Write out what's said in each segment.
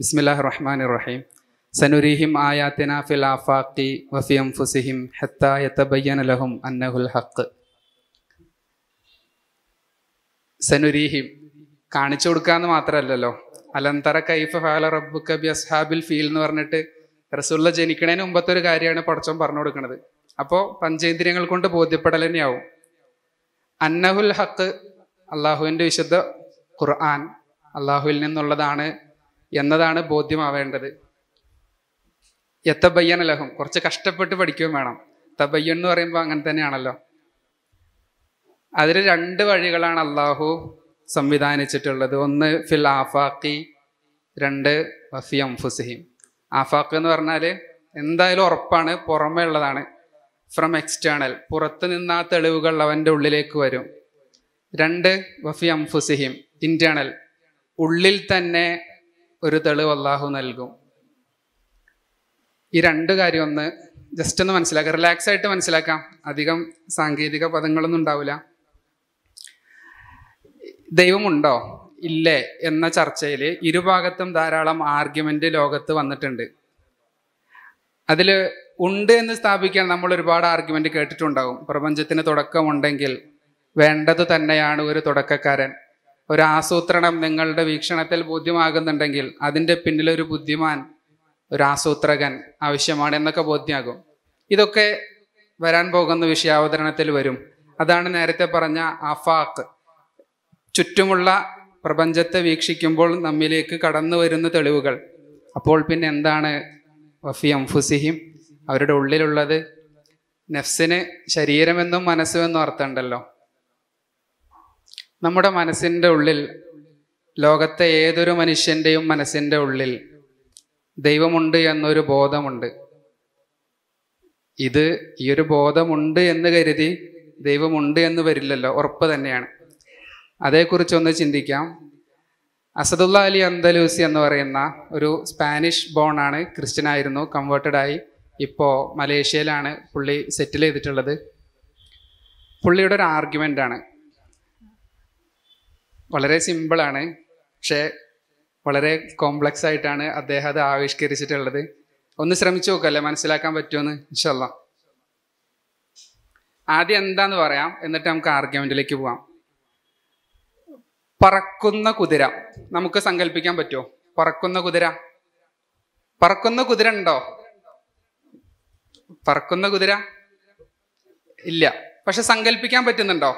ബിസ്മില്ലാഹ് റഹ്മാൻ റഹീം സനുരീഹിം ആയാത്തിന ഫിൽ ആഫാഖി വഫി അംഫുസിഹിം ഹത്ത യതബയ്യന ലഹും അന്നഹുൽ ഹഖ് സനുരീഹിം കാണിച്ചു കൊടുക്കാന്ന് മാത്രമല്ലല്ലോ അലന്തറ കൈഫ് ഫാല റബ്ബു കബി അസ്ഹാബിൽ ഫീൽ എന്ന് പറഞ്ഞിട്ട് റസൂള്ള ജനിക്കണേന് മുമ്പത്തെ ഒരു കാര്യമാണ് പടച്ചോൻ പറഞ്ഞു കൊടുക്കുന്നത് അപ്പോൾ പഞ്ചേന്ദ്രിയങ്ങൾ കൊണ്ട് ബോധ്യപ്പെടൽ തന്നെയാവും അന്നഹുൽ ഹക്ക് അള്ളാഹുവിൻ്റെ വിശുദ്ധ ഖുർആൻ അള്ളാഹുവിൽ നിന്നുള്ളതാണ് എന്നതാണ് ബോധ്യമാവേണ്ടത് എത്തബയ്യൻ അലഹം കുറച്ച് കഷ്ടപ്പെട്ട് പഠിക്കുകയും വേണം തബയ്യൻ എന്ന് പറയുമ്പോൾ അങ്ങനെ തന്നെയാണല്ലോ അതിൽ രണ്ട് വഴികളാണ് അള്ളാഹു സംവിധാനിച്ചിട്ടുള്ളത് ഒന്ന് ഫിൽ ആഫാക്കി രണ്ട് വഫിയം അംഫുസിഹിം ആഫാക്ക് എന്ന് പറഞ്ഞാൽ എന്തായാലും ഉറപ്പാണ് പുറമേ ഉള്ളതാണ് ഫ്രം എക്സ്റ്റേണൽ പുറത്ത് നിന്ന് ആ തെളിവുകൾ അവൻ്റെ ഉള്ളിലേക്ക് വരും രണ്ട് വഫി അംഫുസിഹിം ഇൻറ്റേണൽ ഉള്ളിൽ തന്നെ ഒരു തെളിവ് അള്ളാഹു നൽകും ഈ രണ്ട് കാര്യം ഒന്ന് ജസ്റ്റ് ഒന്ന് മനസ്സിലാക്കാം റിലാക്സ് ആയിട്ട് മനസ്സിലാക്കാം അധികം സാങ്കേതിക പദങ്ങളൊന്നും ഉണ്ടാവില്ല ദൈവമുണ്ടോ ഇല്ലേ എന്ന ചർച്ചയിൽ ഇരുഭാഗത്തും ധാരാളം ആർഗ്യുമെൻ്റ് ലോകത്ത് വന്നിട്ടുണ്ട് അതിൽ ഉണ്ട് എന്ന് സ്ഥാപിക്കാൻ നമ്മൾ ഒരുപാട് ആർഗ്യുമെൻ്റ് കേട്ടിട്ടുണ്ടാകും പ്രപഞ്ചത്തിന് തുടക്കമുണ്ടെങ്കിൽ വേണ്ടത് തന്നെയാണ് ഒരു തുടക്കക്കാരൻ ഒരാസൂത്രണം നിങ്ങളുടെ വീക്ഷണത്തിൽ ബോധ്യമാകുന്നുണ്ടെങ്കിൽ അതിൻ്റെ പിന്നിലൊരു ബുദ്ധിമാൻ ഒരു ആസൂത്രകൻ ആവശ്യമാണ് എന്നൊക്കെ ബോധ്യമാകും ഇതൊക്കെ വരാൻ പോകുന്ന വിഷയാവതരണത്തിൽ വരും അതാണ് നേരത്തെ പറഞ്ഞ അഫാക്ക് ചുറ്റുമുള്ള പ്രപഞ്ചത്തെ വീക്ഷിക്കുമ്പോൾ നമ്മിലേക്ക് കടന്നു വരുന്ന തെളിവുകൾ അപ്പോൾ പിന്നെ എന്താണ് വഫി അംഫുസിഹിം അവരുടെ ഉള്ളിലുള്ളത് നെഫ്സിന് ശരീരമെന്നും മനസ്സുമെന്നും അർത്ഥമുണ്ടല്ലോ നമ്മുടെ മനസ്സിൻ്റെ ഉള്ളിൽ ലോകത്തെ ഏതൊരു മനുഷ്യൻ്റെയും മനസ്സിൻ്റെ ഉള്ളിൽ ദൈവമുണ്ട് എന്നൊരു ബോധമുണ്ട് ഇത് ഈ ഒരു ബോധമുണ്ട് എന്ന് കരുതി ദൈവമുണ്ട് എന്ന് വരില്ലല്ലോ ഉറപ്പ് തന്നെയാണ് അതേക്കുറിച്ചൊന്ന് ചിന്തിക്കാം അസദുല്ല അലി അന്തലൂസി എന്ന് പറയുന്ന ഒരു സ്പാനിഷ് ബോൺ ആണ് ക്രിസ്ത്യനായിരുന്നു ആയി ഇപ്പോൾ മലേഷ്യയിലാണ് പുള്ളി സെറ്റിൽ ചെയ്തിട്ടുള്ളത് പുള്ളിയുടെ ഒരു ആണ് വളരെ സിമ്പിളാണ് പക്ഷേ വളരെ കോംപ്ലക്സ് ആയിട്ടാണ് അദ്ദേഹം അത് ആവിഷ്കരിച്ചിട്ടുള്ളത് ഒന്ന് ശ്രമിച്ചു നോക്കല്ലേ മനസ്സിലാക്കാൻ പറ്റുമെന്ന് ഇൻഷല്ല ആദ്യം എന്താന്ന് പറയാം എന്നിട്ട് നമുക്ക് ആർഗ്യുമെന്റിലേക്ക് പോവാം പറക്കുന്ന കുതിര നമുക്ക് സങ്കല്പിക്കാൻ പറ്റുമോ പറക്കുന്ന കുതിര പറക്കുന്ന കുതിര ഉണ്ടോ പറക്കുന്ന കുതിര ഇല്ല പക്ഷെ സങ്കല്പിക്കാൻ പറ്റുന്നുണ്ടോ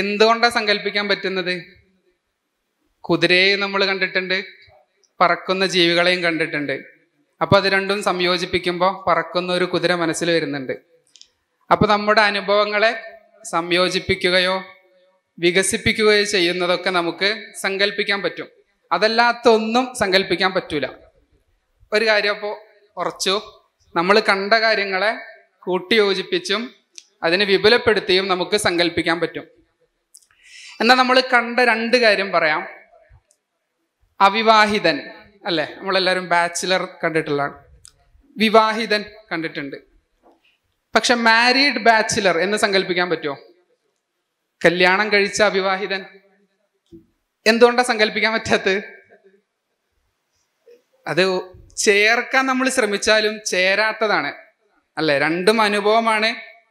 എന്തുകൊണ്ടാണ് സങ്കല്പിക്കാൻ പറ്റുന്നത് കുതിരയെ നമ്മൾ കണ്ടിട്ടുണ്ട് പറക്കുന്ന ജീവികളെയും കണ്ടിട്ടുണ്ട് അപ്പോൾ അത് രണ്ടും സംയോജിപ്പിക്കുമ്പോൾ പറക്കുന്ന ഒരു കുതിര മനസ്സിൽ വരുന്നുണ്ട് അപ്പോൾ നമ്മുടെ അനുഭവങ്ങളെ സംയോജിപ്പിക്കുകയോ വികസിപ്പിക്കുകയോ ചെയ്യുന്നതൊക്കെ നമുക്ക് സങ്കല്പിക്കാൻ പറ്റും അതല്ലാത്ത ഒന്നും സങ്കല്പിക്കാൻ പറ്റൂല ഒരു കാര്യം അപ്പോൾ ഉറച്ചു നമ്മൾ കണ്ട കാര്യങ്ങളെ കൂട്ടിയോജിപ്പിച്ചും അതിനെ വിപുലപ്പെടുത്തിയും നമുക്ക് സങ്കല്പിക്കാൻ പറ്റും എന്നാൽ നമ്മൾ കണ്ട രണ്ട് കാര്യം പറയാം അവിവാഹിതൻ അല്ലേ നമ്മളെല്ലാവരും ബാച്ചിലർ കണ്ടിട്ടുള്ളതാണ് വിവാഹിതൻ കണ്ടിട്ടുണ്ട് പക്ഷെ മാരീഡ് ബാച്ചിലർ എന്ന് സങ്കല്പിക്കാൻ പറ്റുമോ കല്യാണം കഴിച്ച അവിവാഹിതൻ എന്തുകൊണ്ടാ സങ്കല്പിക്കാൻ പറ്റാത്തത് അത് ചേർക്കാൻ നമ്മൾ ശ്രമിച്ചാലും ചേരാത്തതാണ് അല്ലെ രണ്ടും അനുഭവമാണ്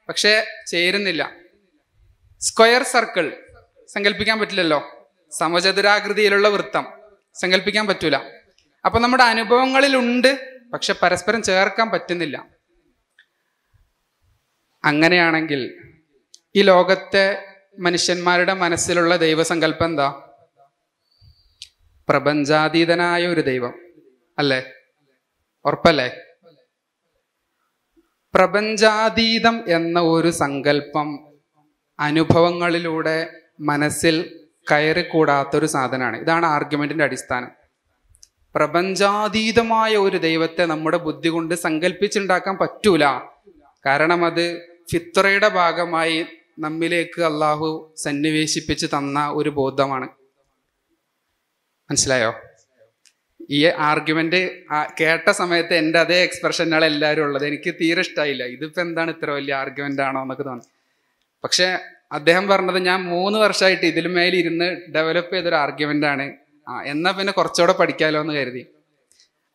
പക്ഷെ ചേരുന്നില്ല സ്ക്വയർ സർക്കിൾ സങ്കല്പിക്കാൻ പറ്റില്ലല്ലോ സമചതുരാകൃതിയിലുള്ള വൃത്തം സങ്കല്പിക്കാൻ പറ്റൂല അപ്പൊ നമ്മുടെ അനുഭവങ്ങളിലുണ്ട് പക്ഷെ പരസ്പരം ചേർക്കാൻ പറ്റുന്നില്ല അങ്ങനെയാണെങ്കിൽ ഈ ലോകത്തെ മനുഷ്യന്മാരുടെ മനസ്സിലുള്ള ദൈവസങ്കല്പം എന്താ പ്രപഞ്ചാതീതനായ ഒരു ദൈവം അല്ലേ ഉറപ്പല്ലേ പ്രപഞ്ചാതീതം എന്ന ഒരു സങ്കല്പം അനുഭവങ്ങളിലൂടെ മനസ്സിൽ കയറിക്കൂടാത്തൊരു സാധനമാണ് ഇതാണ് ആർഗ്യുമെൻറ്റിൻ്റെ അടിസ്ഥാനം പ്രപഞ്ചാതീതമായ ഒരു ദൈവത്തെ നമ്മുടെ ബുദ്ധി കൊണ്ട് സങ്കല്പിച്ചുണ്ടാക്കാൻ പറ്റൂല കാരണം അത് ഫിത്രയുടെ ഭാഗമായി നമ്മിലേക്ക് അള്ളാഹു സന്നിവേശിപ്പിച്ച് തന്ന ഒരു ബോധമാണ് മനസ്സിലായോ ഈ ആർഗ്യുമെന്റ് കേട്ട സമയത്ത് എൻ്റെ അതേ എക്സ്പ്രഷനാണ് എല്ലാവരും ഉള്ളത് എനിക്ക് തീരെ ഇഷ്ടമായില്ല ഇതിപ്പോൾ എന്താണ് ഇത്ര വലിയ ആർഗ്യുമെന്റ് ആണോ എന്നൊക്കെ തോന്നി പക്ഷേ അദ്ദേഹം പറഞ്ഞത് ഞാൻ മൂന്ന് വർഷമായിട്ട് ഇതിലും മേലെ ഇരുന്ന് ഡെവലപ്പ് ചെയ്തൊരു ആർഗ്യുമെൻ്റ് ആണ് ആ എന്നാൽ പിന്നെ കുറച്ചുകൂടെ പഠിക്കാമല്ലോ എന്ന് കരുതി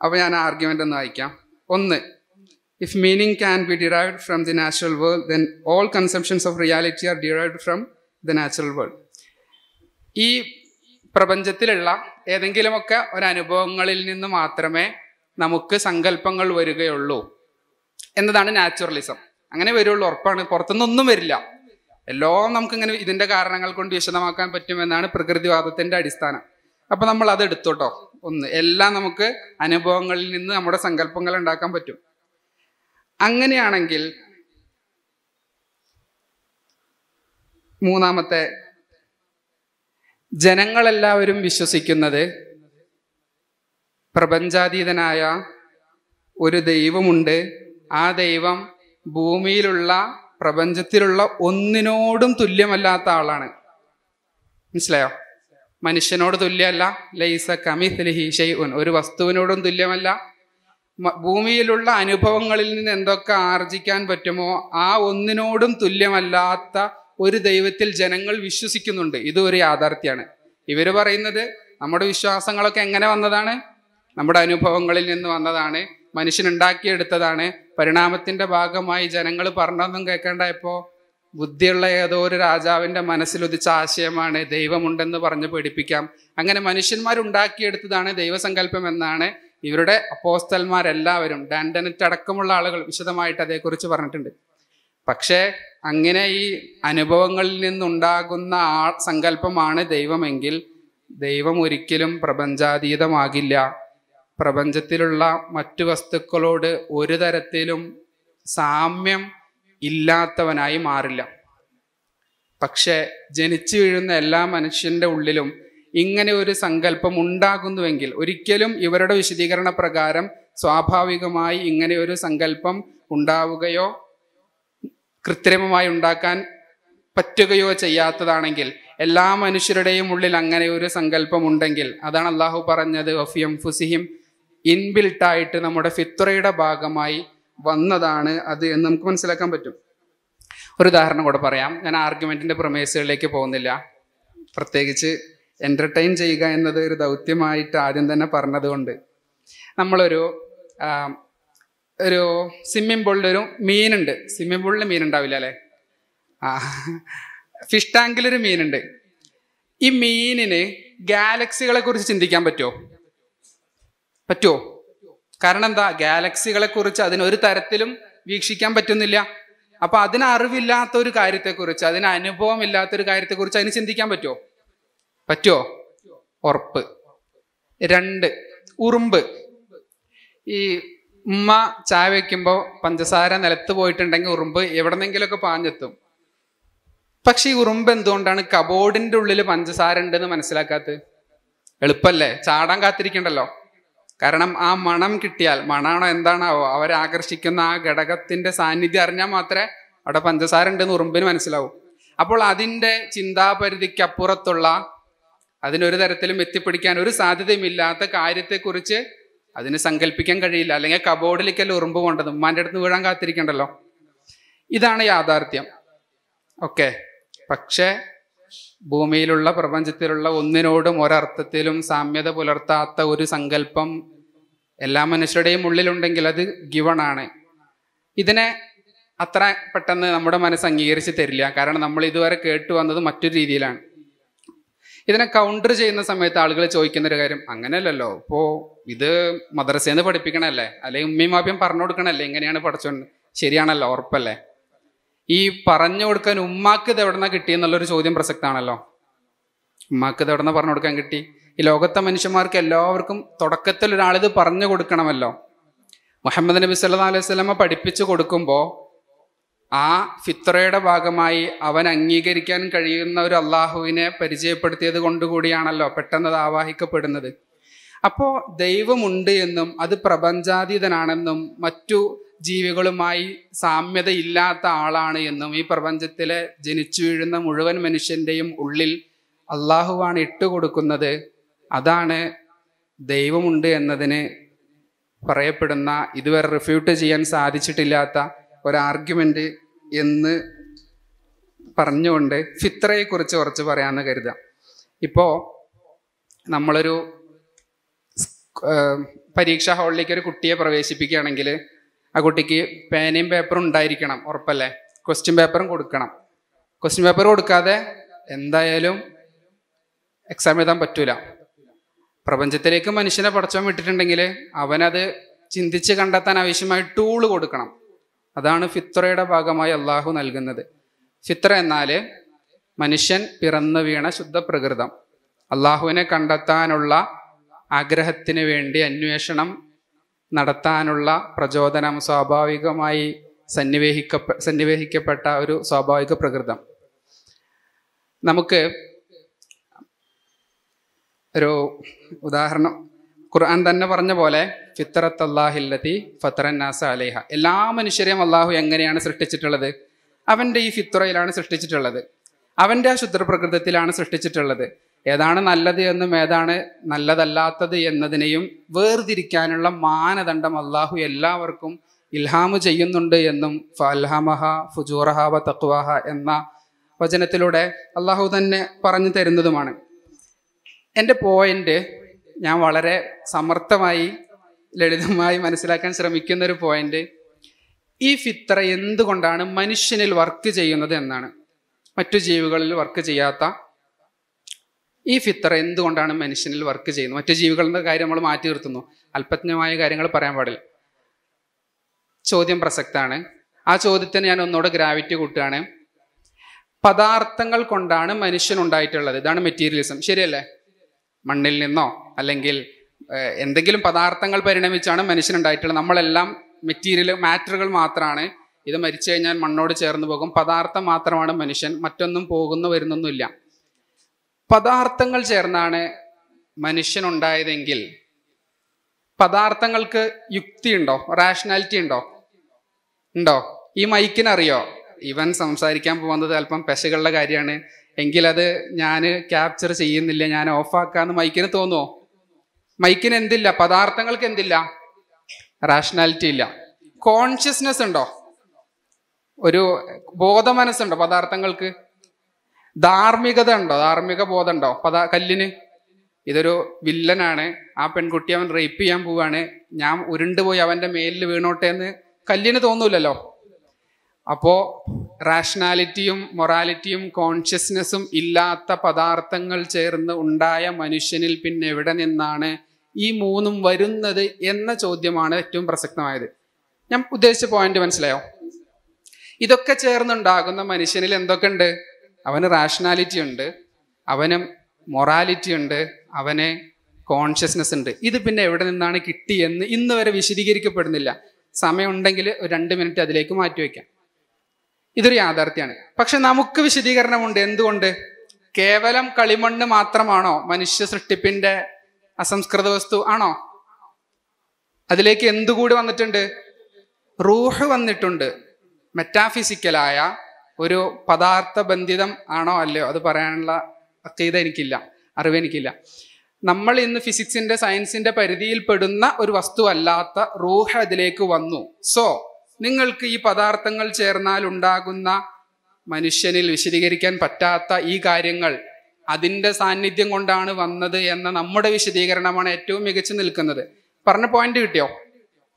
അപ്പോൾ ഞാൻ ആർഗ്യുമെൻ്റ് ഒന്ന് വായിക്കാം ഒന്ന് if meaning can be derived from the natural world then all conceptions of reality are derived from the natural world ഈ പ്രപഞ്ചത്തിലുള്ള ഏതെങ്കിലുമൊക്കെ ഒരു അനുഭവങ്ങളിൽ നിന്ന് മാത്രമേ നമുക്ക് സങ്കല്പങ്ങൾ വരികയുള്ളൂ എന്നതാണ് നാച്ചുറലിസം അങ്ങനെ വരുള്ളൂ ഉറപ്പാണ് പുറത്തുനിന്നൊന്നും വരില്ല എല്ലാം നമുക്കിങ്ങനെ ഇതിൻ്റെ കാരണങ്ങൾ കൊണ്ട് വിശദമാക്കാൻ പറ്റുമെന്നാണ് പ്രകൃതിവാദത്തിൻ്റെ അടിസ്ഥാനം അപ്പം നമ്മൾ അത് എടുത്തോട്ടോ ഒന്ന് എല്ലാം നമുക്ക് അനുഭവങ്ങളിൽ നിന്ന് നമ്മുടെ സങ്കല്പങ്ങൾ ഉണ്ടാക്കാൻ പറ്റും അങ്ങനെയാണെങ്കിൽ മൂന്നാമത്തെ ജനങ്ങളെല്ലാവരും വിശ്വസിക്കുന്നത് പ്രപഞ്ചാതീതനായ ഒരു ദൈവമുണ്ട് ആ ദൈവം ഭൂമിയിലുള്ള പ്രപഞ്ചത്തിലുള്ള ഒന്നിനോടും തുല്യമല്ലാത്ത ആളാണ് മനസ്സിലായോ മനുഷ്യനോട് തുല്യമല്ല ലൈസ കമിസ്ലിഹി ഷെയ്ഉൻ ഒരു വസ്തുവിനോടും തുല്യമല്ല ഭൂമിയിലുള്ള അനുഭവങ്ങളിൽ നിന്ന് എന്തൊക്കെ ആർജിക്കാൻ പറ്റുമോ ആ ഒന്നിനോടും തുല്യമല്ലാത്ത ഒരു ദൈവത്തിൽ ജനങ്ങൾ വിശ്വസിക്കുന്നുണ്ട് ഇത് ഒരു യാഥാർത്ഥ്യമാണ് ഇവർ പറയുന്നത് നമ്മുടെ വിശ്വാസങ്ങളൊക്കെ എങ്ങനെ വന്നതാണ് നമ്മുടെ അനുഭവങ്ങളിൽ നിന്ന് വന്നതാണ് ഉണ്ടാക്കിയെടുത്തതാണ് പരിണാമത്തിന്റെ ഭാഗമായി ജനങ്ങൾ പറഞ്ഞൊന്നും കേൾക്കേണ്ടായപ്പോൾ ബുദ്ധിയുള്ള ഏതോ ഒരു മനസ്സിൽ ഉദിച്ച ആശയമാണ് ദൈവമുണ്ടെന്ന് പറഞ്ഞ് പേടിപ്പിക്കാം അങ്ങനെ മനുഷ്യന്മാരുണ്ടാക്കിയെടുത്തതാണ് ദൈവസങ്കല്പം എന്നാണ് ഇവരുടെ അപ്പോസ്തന്മാരെല്ലാവരും ഡാൻഡനറ്റ് അടക്കമുള്ള ആളുകൾ വിശദമായിട്ട് അതേക്കുറിച്ച് പറഞ്ഞിട്ടുണ്ട് പക്ഷേ അങ്ങനെ ഈ അനുഭവങ്ങളിൽ നിന്നുണ്ടാകുന്ന ആ സങ്കല്പമാണ് ദൈവമെങ്കിൽ ദൈവം ഒരിക്കലും പ്രപഞ്ചാതീതമാകില്ല പ്രപഞ്ചത്തിലുള്ള മറ്റു വസ്തുക്കളോട് ഒരു തരത്തിലും സാമ്യം ഇല്ലാത്തവനായി മാറില്ല പക്ഷെ ജനിച്ചു വീഴുന്ന എല്ലാ മനുഷ്യൻ്റെ ഉള്ളിലും ഇങ്ങനെ ഒരു സങ്കല്പം ഉണ്ടാകുന്നുവെങ്കിൽ ഒരിക്കലും ഇവരുടെ വിശദീകരണ പ്രകാരം സ്വാഭാവികമായി ഇങ്ങനെ ഒരു സങ്കല്പം ഉണ്ടാവുകയോ കൃത്രിമമായി ഉണ്ടാക്കാൻ പറ്റുകയോ ചെയ്യാത്തതാണെങ്കിൽ എല്ലാ മനുഷ്യരുടെയും ഉള്ളിൽ അങ്ങനെ ഒരു സങ്കല്പം ഉണ്ടെങ്കിൽ അതാണ് അള്ളാഹു പറഞ്ഞത് ഒഫിയം ഫുസിഹിം ഇൻബിൽട്ടായിട്ട് നമ്മുടെ ഫിത്രയുടെ ഭാഗമായി വന്നതാണ് അത് എന്ന് നമുക്ക് മനസ്സിലാക്കാൻ പറ്റും ഒരു ഉദാഹരണം കൂടെ പറയാം ഞാൻ ആർഗ്യുമെൻറ്റിൻ്റെ പ്രമേസുകളിലേക്ക് പോകുന്നില്ല പ്രത്യേകിച്ച് എൻ്റർടൈൻ ചെയ്യുക എന്നത് ഒരു ദൗത്യമായിട്ട് ആദ്യം തന്നെ പറഞ്ഞതുകൊണ്ട് നമ്മളൊരു ഒരു സ്വിമ്മിംഗ് പൂളിലൊരു മീനുണ്ട് സ്വിമ്മിംഗ് പൂളിൽ മീൻ ഉണ്ടാവില്ല അല്ലേ ആ ഫിഷ് ടാങ്കിലൊരു മീനുണ്ട് ഈ മീനിന് ഗാലക്സികളെ കുറിച്ച് ചിന്തിക്കാൻ പറ്റുമോ പറ്റുമോ കാരണം എന്താ ഗാലക്സികളെ കുറിച്ച് അതിനൊരു ഒരു തരത്തിലും വീക്ഷിക്കാൻ പറ്റുന്നില്ല അപ്പൊ അതിന് അറിവില്ലാത്ത ഒരു കാര്യത്തെക്കുറിച്ച് അതിന് അനുഭവം ഇല്ലാത്ത ഒരു കാര്യത്തെക്കുറിച്ച് അതിന് ചിന്തിക്കാൻ പറ്റുമോ പറ്റുമോ ഉറപ്പ് രണ്ട് ഉറുമ്പ് ഈ ഉമ്മ ചായ വെക്കുമ്പോൾ പഞ്ചസാര നിലത്ത് പോയിട്ടുണ്ടെങ്കിൽ ഉറുമ്പ് എവിടെന്നെങ്കിലൊക്കെ പാഞ്ഞെത്തും പക്ഷെ ഈ ഉറുമ്പ് എന്തുകൊണ്ടാണ് കബോർഡിന്റെ ഉള്ളിൽ പഞ്ചസാര ഉണ്ടെന്ന് മനസ്സിലാക്കാത്തത് എളുപ്പല്ലേ ചാടാൻ കാത്തിരിക്കണ്ടല്ലോ കാരണം ആ മണം കിട്ടിയാൽ മണാണോ എന്താണാവോ അവരെ ആകർഷിക്കുന്ന ആ ഘടകത്തിന്റെ സാന്നിധ്യം അറിഞ്ഞാൽ മാത്രമേ അവിടെ പഞ്ചസാര ഉണ്ടെന്ന് ഉറുമ്പിന് മനസ്സിലാവും അപ്പോൾ അതിൻ്റെ ചിന്താപരിധിക്കപ്പുറത്തുള്ള അതിനൊരു തരത്തിലും എത്തിപ്പിടിക്കാൻ ഒരു സാധ്യതയുമില്ലാത്ത കാര്യത്തെക്കുറിച്ച് അതിന് സങ്കല്പിക്കാൻ കഴിയില്ല അല്ലെങ്കിൽ കബോർഡിലേക്കല്ല ഉറുമ്പ് കൊണ്ടത് ഉമ്മാൻ്റെ അടുത്ത് വീഴാൻ കാത്തിരിക്കണ്ടല്ലോ ഇതാണ് യാഥാർത്ഥ്യം ഓക്കെ പക്ഷേ ഭൂമിയിലുള്ള പ്രപഞ്ചത്തിലുള്ള ഒന്നിനോടും ഒരർത്ഥത്തിലും സാമ്യത പുലർത്താത്ത ഒരു സങ്കല്പം എല്ലാ മനുഷ്യരുടെയും ഉള്ളിലുണ്ടെങ്കിൽ അത് ഗിവൺ ആണ് ഇതിനെ അത്ര പെട്ടെന്ന് നമ്മുടെ മനസ്സ് അംഗീകരിച്ച് തരില്ല കാരണം നമ്മൾ ഇതുവരെ കേട്ടു വന്നത് മറ്റൊരു രീതിയിലാണ് ഇതിനെ കൗണ്ടർ ചെയ്യുന്ന സമയത്ത് ആളുകൾ ചോദിക്കുന്ന ഒരു കാര്യം അങ്ങനെയല്ലല്ലോ ഇപ്പോൾ ഇത് മദ്രസയിൽ നിന്ന് പഠിപ്പിക്കണല്ലേ അല്ലെങ്കിൽ ഉമ്മിമാപ്യം പറഞ്ഞു കൊടുക്കണല്ലേ എങ്ങനെയാണ് പഠിച്ചോണ്ട് ശരിയാണല്ലോ ഉറപ്പല്ലേ ഈ പറഞ്ഞു കൊടുക്കാൻ ഉമ്മാക്ക് ഇത് എവിടെന്നാ കിട്ടി എന്നുള്ളൊരു ചോദ്യം പ്രസക്താണല്ലോ ഉമ്മാക്ക് ഇത് എവിടെന്നാ പറഞ്ഞു കൊടുക്കാൻ കിട്ടി ഈ ലോകത്തെ മനുഷ്യന്മാർക്ക് എല്ലാവർക്കും തുടക്കത്തിൽ ഒരാളിത് പറഞ്ഞു കൊടുക്കണമല്ലോ മുഹമ്മദ് നബി സല്ലാ അലൈഹി സ്വലമ പഠിപ്പിച്ചു കൊടുക്കുമ്പോൾ ആ ഫിത്രയുടെ ഭാഗമായി അവൻ അംഗീകരിക്കാൻ കഴിയുന്ന ഒരു അള്ളാഹുവിനെ പരിചയപ്പെടുത്തിയത് കൊണ്ടുകൂടിയാണല്ലോ പെട്ടെന്ന് ആവാഹിക്കപ്പെടുന്നത് അപ്പോൾ ദൈവമുണ്ട് എന്നും അത് പ്രപഞ്ചാതീതനാണെന്നും മറ്റു ജീവികളുമായി സാമ്യതയില്ലാത്ത ആളാണ് എന്നും ഈ പ്രപഞ്ചത്തിലെ ജനിച്ചു വീഴുന്ന മുഴുവൻ മനുഷ്യൻ്റെയും ഉള്ളിൽ അള്ളാഹുവാണ് ഇട്ടുകൊടുക്കുന്നത് അതാണ് ദൈവമുണ്ട് എന്നതിന് പറയപ്പെടുന്ന ഇതുവരെ റിഫ്യൂട്ട് ചെയ്യാൻ സാധിച്ചിട്ടില്ലാത്ത ഒരാർഗ്യുമെൻ്റ് എന്ന് പറഞ്ഞുകൊണ്ട് ഫിത്രയെക്കുറിച്ച് കുറച്ച് പറയാമെന്ന് കരുതാം ഇപ്പോൾ നമ്മളൊരു പരീക്ഷാ ഹാളിലേക്ക് ഒരു കുട്ടിയെ പ്രവേശിപ്പിക്കുകയാണെങ്കിൽ ആ കുട്ടിക്ക് പേനയും പേപ്പറും ഉണ്ടായിരിക്കണം ഉറപ്പല്ലേ ക്വസ്റ്റ്യൻ പേപ്പറും കൊടുക്കണം ക്വസ്റ്റ്യൻ പേപ്പർ കൊടുക്കാതെ എന്തായാലും എക്സാം എഴുതാൻ പറ്റൂല പ്രപഞ്ചത്തിലേക്ക് മനുഷ്യനെ പടച്ചോൻ വിട്ടിട്ടുണ്ടെങ്കിൽ അവനത് ചിന്തിച്ച് കണ്ടെത്താൻ ആവശ്യമായി ടൂൾ കൊടുക്കണം അതാണ് ഫിത്രയുടെ ഭാഗമായി അള്ളാഹു നൽകുന്നത് ഫിത്ര എന്നാൽ മനുഷ്യൻ പിറന്നു വീണ ശുദ്ധ പ്രകൃതം അള്ളാഹുവിനെ കണ്ടെത്താനുള്ള ആഗ്രഹത്തിന് വേണ്ടി അന്വേഷണം നടത്താനുള്ള പ്രചോദനം സ്വാഭാവികമായി സന്നിവേഹിക്കപ്പെ സന്നിവേഹിക്കപ്പെട്ട ഒരു സ്വാഭാവിക പ്രകൃതം നമുക്ക് ഒരു ഉദാഹരണം ഖുർആൻ തന്നെ പറഞ്ഞ പോലെ ഫിത്തറത്ത് അള്ളാഹില്ലത്തി നാസ അലേഹ എല്ലാ മനുഷ്യരെയും അള്ളാഹു എങ്ങനെയാണ് സൃഷ്ടിച്ചിട്ടുള്ളത് അവൻ്റെ ഈ ഫിത്തുറയിലാണ് സൃഷ്ടിച്ചിട്ടുള്ളത് അവൻ്റെ ആ ശുദ്ധപ്രകൃതത്തിലാണ് സൃഷ്ടിച്ചിട്ടുള്ളത് ഏതാണ് നല്ലത് എന്നും ഏതാണ് നല്ലതല്ലാത്തത് എന്നതിനെയും വേർതിരിക്കാനുള്ള മാനദണ്ഡം അള്ളാഹു എല്ലാവർക്കും ഇൽഹാമു ചെയ്യുന്നുണ്ട് എന്നും ഫൽഹാമഹ ഫുജൂറഹ വ തക്വാഹ എന്ന വചനത്തിലൂടെ അള്ളാഹു തന്നെ പറഞ്ഞു തരുന്നതുമാണ് എൻ്റെ പോയിന്റ് ഞാൻ വളരെ സമർത്ഥമായി ലളിതമായി മനസ്സിലാക്കാൻ ശ്രമിക്കുന്ന ഒരു പോയിന്റ് ഈ ഫിത്ര എന്തുകൊണ്ടാണ് മനുഷ്യനിൽ വർക്ക് ചെയ്യുന്നത് എന്നാണ് മറ്റു ജീവികളിൽ വർക്ക് ചെയ്യാത്ത ഈ ഫിത്ര എന്തുകൊണ്ടാണ് മനുഷ്യനിൽ വർക്ക് ചെയ്യുന്നത് മറ്റു ജീവികളുടെ കാര്യം നമ്മൾ മാറ്റി നിർത്തുന്നു അല്പജ്ഞമായ കാര്യങ്ങൾ പറയാൻ പാടില്ല ചോദ്യം പ്രസക്താണ് ആ ചോദ്യത്തിന് ഞാൻ ഒന്നുകൂടെ ഗ്രാവിറ്റി കൂട്ടുകയാണ് പദാർത്ഥങ്ങൾ കൊണ്ടാണ് മനുഷ്യൻ ഉണ്ടായിട്ടുള്ളത് ഇതാണ് മെറ്റീരിയലിസം ശരിയല്ലേ മണ്ണിൽ നിന്നോ അല്ലെങ്കിൽ എന്തെങ്കിലും പദാർത്ഥങ്ങൾ പരിണമിച്ചാണ് മനുഷ്യനുണ്ടായിട്ടുള്ളത് നമ്മളെല്ലാം മെറ്റീരിയൽ മാറ്ററുകൾ മാത്രമാണ് ഇത് മരിച്ചു കഴിഞ്ഞാൽ മണ്ണോട് ചേർന്ന് പോകും പദാർത്ഥം മാത്രമാണ് മനുഷ്യൻ മറ്റൊന്നും പോകുന്നു വരുന്നൊന്നുമില്ല പദാർത്ഥങ്ങൾ ചേർന്നാണ് മനുഷ്യനുണ്ടായതെങ്കിൽ പദാർത്ഥങ്ങൾക്ക് യുക്തി ഉണ്ടോ റാഷണാലിറ്റി ഉണ്ടോ ഉണ്ടോ ഈ മൈക്കിനറിയോ ഇവൻ സംസാരിക്കാൻ പോകുന്നത് അല്പം പെശകളുടെ കാര്യമാണ് എങ്കിൽ അത് ഞാൻ ക്യാപ്ചർ ചെയ്യുന്നില്ല ഞാൻ ഓഫാക്കാന്ന് മൈക്കിന് തോന്നുമോ മൈക്കിന് എന്തില്ല പദാർത്ഥങ്ങൾക്ക് എന്തില്ല റാഷണാലിറ്റി ഇല്ല കോൺഷ്യസ്നെസ് ഉണ്ടോ ഒരു ബോധമനസ്സുണ്ടോ പദാർത്ഥങ്ങൾക്ക് ധാർമ്മികത ഉണ്ടോ ധാർമ്മിക ബോധം ഉണ്ടോ പദാ കല്ലിന് ഇതൊരു വില്ലനാണ് ആ പെൺകുട്ടി അവൻ റേപ്പ് ചെയ്യാൻ പോവാണ് ഞാൻ ഉരുണ്ടുപോയി അവൻ്റെ മേലിൽ വീണോട്ടെ എന്ന് കല്ലിന് തോന്നൂലല്ലോ അപ്പോൾ റാഷണാലിറ്റിയും മൊറാലിറ്റിയും കോൺഷ്യസ്നെസ്സും ഇല്ലാത്ത പദാർത്ഥങ്ങൾ ചേർന്ന് ഉണ്ടായ മനുഷ്യനിൽ പിന്നെ എവിടെ നിന്നാണ് ഈ മൂന്നും വരുന്നത് എന്ന ചോദ്യമാണ് ഏറ്റവും പ്രസക്തമായത് ഞാൻ ഉദ്ദേശിച്ച പോയിന്റ് മനസ്സിലായോ ഇതൊക്കെ ചേർന്നുണ്ടാകുന്ന മനുഷ്യനിൽ എന്തൊക്കെ ഉണ്ട് അവന് റാഷണാലിറ്റി ഉണ്ട് അവന് മൊറാലിറ്റി ഉണ്ട് അവന് കോൺഷ്യസ്നെസ് ഉണ്ട് ഇത് പിന്നെ എവിടെ നിന്നാണ് കിട്ടിയെന്ന് ഇന്ന് വരെ വിശദീകരിക്കപ്പെടുന്നില്ല സമയമുണ്ടെങ്കിൽ ഒരു രണ്ട് മിനിറ്റ് അതിലേക്ക് മാറ്റിവെക്കാം ഇതൊരു യാഥാർത്ഥ്യമാണ് പക്ഷെ നമുക്ക് വിശദീകരണമുണ്ട് എന്തുകൊണ്ട് കേവലം കളിമണ്ണ് മാത്രമാണോ മനുഷ്യ സൃഷ്ടിപ്പിന്റെ അസംസ്കൃത വസ്തു ആണോ അതിലേക്ക് എന്തുകൂടി വന്നിട്ടുണ്ട് റൂഹ് വന്നിട്ടുണ്ട് മെറ്റാഫിസിക്കലായ ഒരു പദാർത്ഥ ബന്ധിതം ആണോ അല്ലയോ അത് പറയാനുള്ള അക്കീത എനിക്കില്ല എനിക്കില്ല നമ്മൾ ഇന്ന് ഫിസിക്സിന്റെ സയൻസിന്റെ പരിധിയിൽ പെടുന്ന ഒരു അല്ലാത്ത റൂഹ് അതിലേക്ക് വന്നു സോ നിങ്ങൾക്ക് ഈ പദാർത്ഥങ്ങൾ ചേർന്നാൽ ഉണ്ടാകുന്ന മനുഷ്യനിൽ വിശദീകരിക്കാൻ പറ്റാത്ത ഈ കാര്യങ്ങൾ അതിൻ്റെ സാന്നിധ്യം കൊണ്ടാണ് വന്നത് എന്ന നമ്മുടെ വിശദീകരണമാണ് ഏറ്റവും മികച്ചു നിൽക്കുന്നത് പറഞ്ഞ പോയിന്റ് കിട്ടിയോ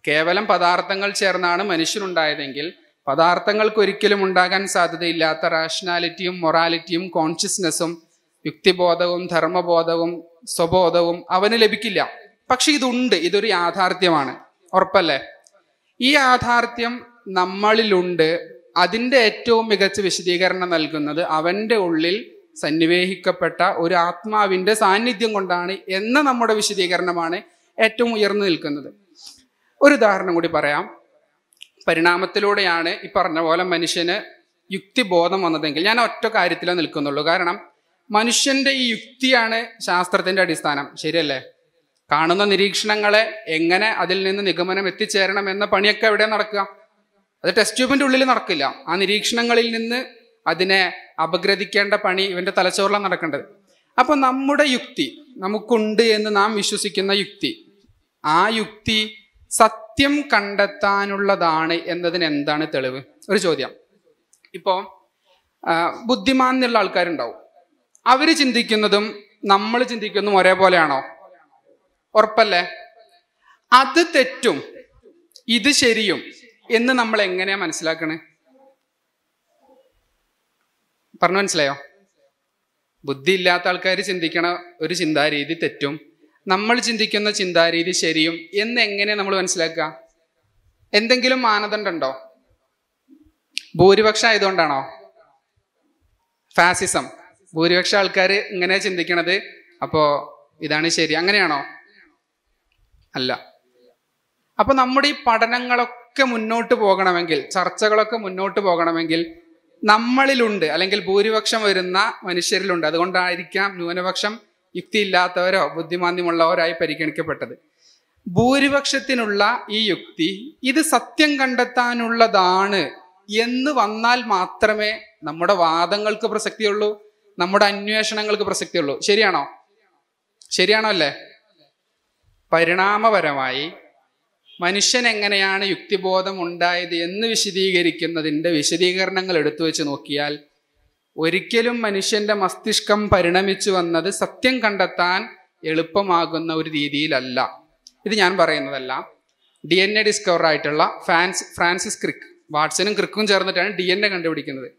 കേവലം പദാർത്ഥങ്ങൾ ചേർന്നാണ് മനുഷ്യനുണ്ടായതെങ്കിൽ പദാർത്ഥങ്ങൾക്ക് ഒരിക്കലും ഉണ്ടാകാൻ സാധ്യതയില്ലാത്ത റാഷണാലിറ്റിയും മൊറാലിറ്റിയും കോൺഷ്യസ്നെസ്സും യുക്തിബോധവും ധർമ്മബോധവും സ്വബോധവും അവന് ലഭിക്കില്ല പക്ഷെ ഇതുണ്ട് ഇതൊരു യാഥാർത്ഥ്യമാണ് ഉറപ്പല്ലേ ഈ യാഥാർത്ഥ്യം നമ്മളിലുണ്ട് അതിൻ്റെ ഏറ്റവും മികച്ച വിശദീകരണം നൽകുന്നത് അവൻ്റെ ഉള്ളിൽ സന്നിവേഹിക്കപ്പെട്ട ഒരു ആത്മാവിൻ്റെ സാന്നിധ്യം കൊണ്ടാണ് എന്ന നമ്മുടെ വിശദീകരണമാണ് ഏറ്റവും ഉയർന്നു നിൽക്കുന്നത് ഒരു ഉദാഹരണം കൂടി പറയാം പരിണാമത്തിലൂടെയാണ് ഈ പറഞ്ഞ പോലെ മനുഷ്യന് യുക്തിബോധം വന്നതെങ്കിൽ ഞാൻ ഒറ്റ കാര്യത്തിലേ നിൽക്കുന്നുള്ളൂ കാരണം മനുഷ്യന്റെ ഈ യുക്തിയാണ് ശാസ്ത്രത്തിന്റെ അടിസ്ഥാനം ശരിയല്ലേ കാണുന്ന നിരീക്ഷണങ്ങളെ എങ്ങനെ അതിൽ നിന്ന് നിഗമനം എത്തിച്ചേരണം എന്ന പണിയൊക്കെ എവിടെ നടക്കുക അത് ടെസ്റ്റ് ട്യൂബിൻ്റെ ഉള്ളിൽ നടക്കില്ല ആ നിരീക്ഷണങ്ങളിൽ നിന്ന് അതിനെ അപഗ്രഥിക്കേണ്ട പണി ഇവൻ്റെ തലച്ചോറിലാണ് നടക്കേണ്ടത് അപ്പം നമ്മുടെ യുക്തി നമുക്കുണ്ട് എന്ന് നാം വിശ്വസിക്കുന്ന യുക്തി ആ യുക്തി സത്യം കണ്ടെത്താനുള്ളതാണ് എന്നതിന് എന്താണ് തെളിവ് ഒരു ചോദ്യം ഇപ്പോൾ ബുദ്ധിമാൻ എന്നുള്ള ആൾക്കാരുണ്ടാവും അവർ ചിന്തിക്കുന്നതും നമ്മൾ ചിന്തിക്കുന്നതും ഒരേപോലെയാണോ ഉറപ്പല്ലേ അത് തെറ്റും ഇത് ശരിയും എന്ന് നമ്മൾ എങ്ങനെയാ മനസ്സിലാക്കണേ പറഞ്ഞു മനസ്സിലായോ ബുദ്ധി ഇല്ലാത്ത ആൾക്കാർ ചിന്തിക്കണ ഒരു ചിന്താരീതി തെറ്റും നമ്മൾ ചിന്തിക്കുന്ന ചിന്താരീതി ശരിയും എന്ന് എങ്ങനെ നമ്മൾ മനസ്സിലാക്കുക എന്തെങ്കിലും മാനദണ്ഡമുണ്ടോ ഭൂരിപക്ഷം ആയതുകൊണ്ടാണോ ഫാസിസം ഭൂരിപക്ഷം ആൾക്കാർ ഇങ്ങനെ ചിന്തിക്കണത് അപ്പോ ഇതാണ് ശരി അങ്ങനെയാണോ അല്ല അപ്പൊ നമ്മുടെ ഈ പഠനങ്ങളൊക്കെ മുന്നോട്ട് പോകണമെങ്കിൽ ചർച്ചകളൊക്കെ മുന്നോട്ട് പോകണമെങ്കിൽ നമ്മളിലുണ്ട് അല്ലെങ്കിൽ ഭൂരിപക്ഷം വരുന്ന മനുഷ്യരിലുണ്ട് അതുകൊണ്ടായിരിക്കാം ന്യൂനപക്ഷം യുക്തിയില്ലാത്തവരോ ബുദ്ധിമാന്ദ്യമുള്ളവരായി പരിഗണിക്കപ്പെട്ടത് ഭൂരിപക്ഷത്തിനുള്ള ഈ യുക്തി ഇത് സത്യം കണ്ടെത്താനുള്ളതാണ് എന്ന് വന്നാൽ മാത്രമേ നമ്മുടെ വാദങ്ങൾക്ക് പ്രസക്തിയുള്ളൂ നമ്മുടെ അന്വേഷണങ്ങൾക്ക് പ്രസക്തിയുള്ളൂ ശരിയാണോ ശരിയാണോ അല്ലേ പരിണാമപരമായി മനുഷ്യൻ എങ്ങനെയാണ് യുക്തിബോധം ഉണ്ടായത് എന്ന് വിശദീകരിക്കുന്നതിൻ്റെ വിശദീകരണങ്ങൾ എടുത്തു വെച്ച് നോക്കിയാൽ ഒരിക്കലും മനുഷ്യൻ്റെ മസ്തിഷ്കം പരിണമിച്ചു വന്നത് സത്യം കണ്ടെത്താൻ എളുപ്പമാകുന്ന ഒരു രീതിയിലല്ല ഇത് ഞാൻ പറയുന്നതല്ല ഡി എൻ എ ആയിട്ടുള്ള ഫാൻസ് ഫ്രാൻസിസ് ക്രിക്ക് വാട്സനും ക്രിക്കും ചേർന്നിട്ടാണ് ഡി എൻ എ കണ്ടുപിടിക്കുന്നത്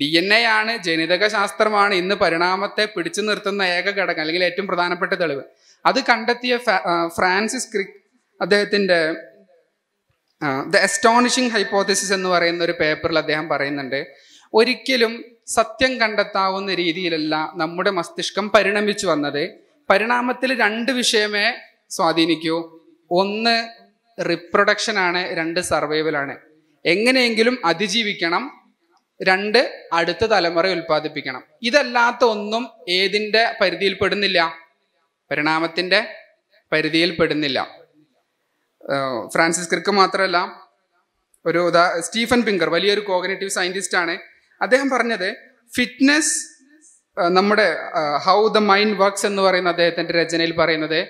ഡി എൻ എ ആണ് ജനിതക ശാസ്ത്രമാണ് ഇന്ന് പരിണാമത്തെ പിടിച്ചു നിർത്തുന്ന ഏക ഘടകം അല്ലെങ്കിൽ ഏറ്റവും പ്രധാനപ്പെട്ട തെളിവ് അത് കണ്ടെത്തിയ ഫ്രാൻസിസ് ക്രിക് അദ്ദേഹത്തിൻ്റെ ദ എസ്റ്റോണിഷിങ് ഹൈപ്പോത്തസിസ് എന്ന് പറയുന്ന ഒരു പേപ്പറിൽ അദ്ദേഹം പറയുന്നുണ്ട് ഒരിക്കലും സത്യം കണ്ടെത്താവുന്ന രീതിയിലല്ല നമ്മുടെ മസ്തിഷ്കം പരിണമിച്ചു വന്നത് പരിണാമത്തിൽ രണ്ട് വിഷയമേ സ്വാധീനിക്കൂ ഒന്ന് റിപ്രൊഡക്ഷൻ ആണ് രണ്ട് സർവൈവലാണ് എങ്ങനെയെങ്കിലും അതിജീവിക്കണം രണ്ട് അടുത്ത തലമുറ ഉൽപ്പാദിപ്പിക്കണം ഇതല്ലാത്ത ഒന്നും ഏതിൻ്റെ പരിധിയിൽ പെടുന്നില്ല പരിണാമത്തിൻ്റെ പരിധിയിൽ പെടുന്നില്ല ഫ്രാൻസിസ് ക്രിക്ക് മാത്രമല്ല ഒരു ഉദാ സ്റ്റീഫൻ പിങ്കർ വലിയൊരു കോഗനേറ്റീവ് സയൻറ്റിസ്റ്റ് ആണ് അദ്ദേഹം പറഞ്ഞത് ഫിറ്റ്നസ് നമ്മുടെ ഹൗ ദ മൈൻഡ് വർക്ക്സ് എന്ന് പറയുന്ന അദ്ദേഹത്തിൻ്റെ രചനയിൽ പറയുന്നത്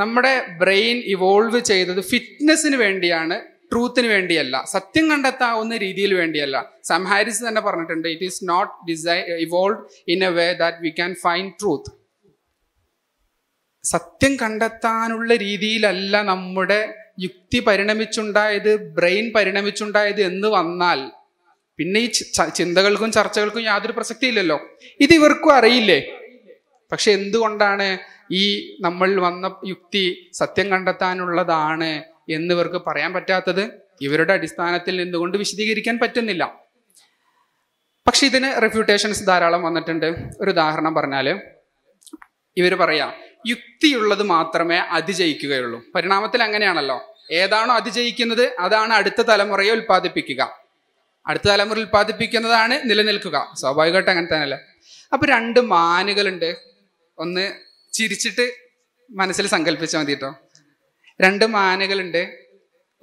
നമ്മുടെ ബ്രെയിൻ ഇവോൾവ് ചെയ്തത് ഫിറ്റ്നസ്സിന് വേണ്ടിയാണ് ട്രൂത്തിന് വേണ്ടിയല്ല സത്യം കണ്ടെത്താവുന്ന രീതിയിൽ വേണ്ടിയല്ല സംഹാരിച്ച് തന്നെ പറഞ്ഞിട്ടുണ്ട് it is not design evolve in a way that we can find truth സത്യം കണ്ടെത്താനുള്ള രീതിയിലല്ല നമ്മുടെ യുക്തി പരിണമിച്ചുണ്ടായത് ബ്രെയിൻ പരിണമിച്ചുണ്ടായത് എന്ന് വന്നാൽ പിന്നെ ഈ ചിന്തകൾക്കും ചർച്ചകൾക്കും യാതൊരു പ്രസക്തിയില്ലല്ലോ ഇത് ഇവർക്കും അറിയില്ലേ പക്ഷെ എന്തുകൊണ്ടാണ് ഈ നമ്മൾ വന്ന യുക്തി സത്യം കണ്ടെത്താനുള്ളതാണ് ഇവർക്ക് പറയാൻ പറ്റാത്തത് ഇവരുടെ അടിസ്ഥാനത്തിൽ നിന്നുകൊണ്ട് വിശദീകരിക്കാൻ പറ്റുന്നില്ല പക്ഷെ ഇതിന് റെഫ്യൂട്ടേഷൻസ് ധാരാളം വന്നിട്ടുണ്ട് ഒരു ഉദാഹരണം പറഞ്ഞാല് ഇവർ പറയാം യുക്തിയുള്ളത് മാത്രമേ അതിജയിക്കുകയുള്ളൂ പരിണാമത്തിൽ അങ്ങനെയാണല്ലോ ഏതാണോ അതിജയിക്കുന്നത് അതാണ് അടുത്ത തലമുറയെ ഉൽപ്പാദിപ്പിക്കുക അടുത്ത തലമുറ ഉൽപ്പാദിപ്പിക്കുന്നതാണ് നിലനിൽക്കുക സ്വാഭാവികമായിട്ട് അങ്ങനെ തന്നെയല്ലേ അപ്പൊ രണ്ട് മാനുകളുണ്ട് ഒന്ന് ചിരിച്ചിട്ട് മനസ്സിൽ സങ്കല്പിച്ചാൽ മതി കേട്ടോ രണ്ട് മാനുകളുണ്ട്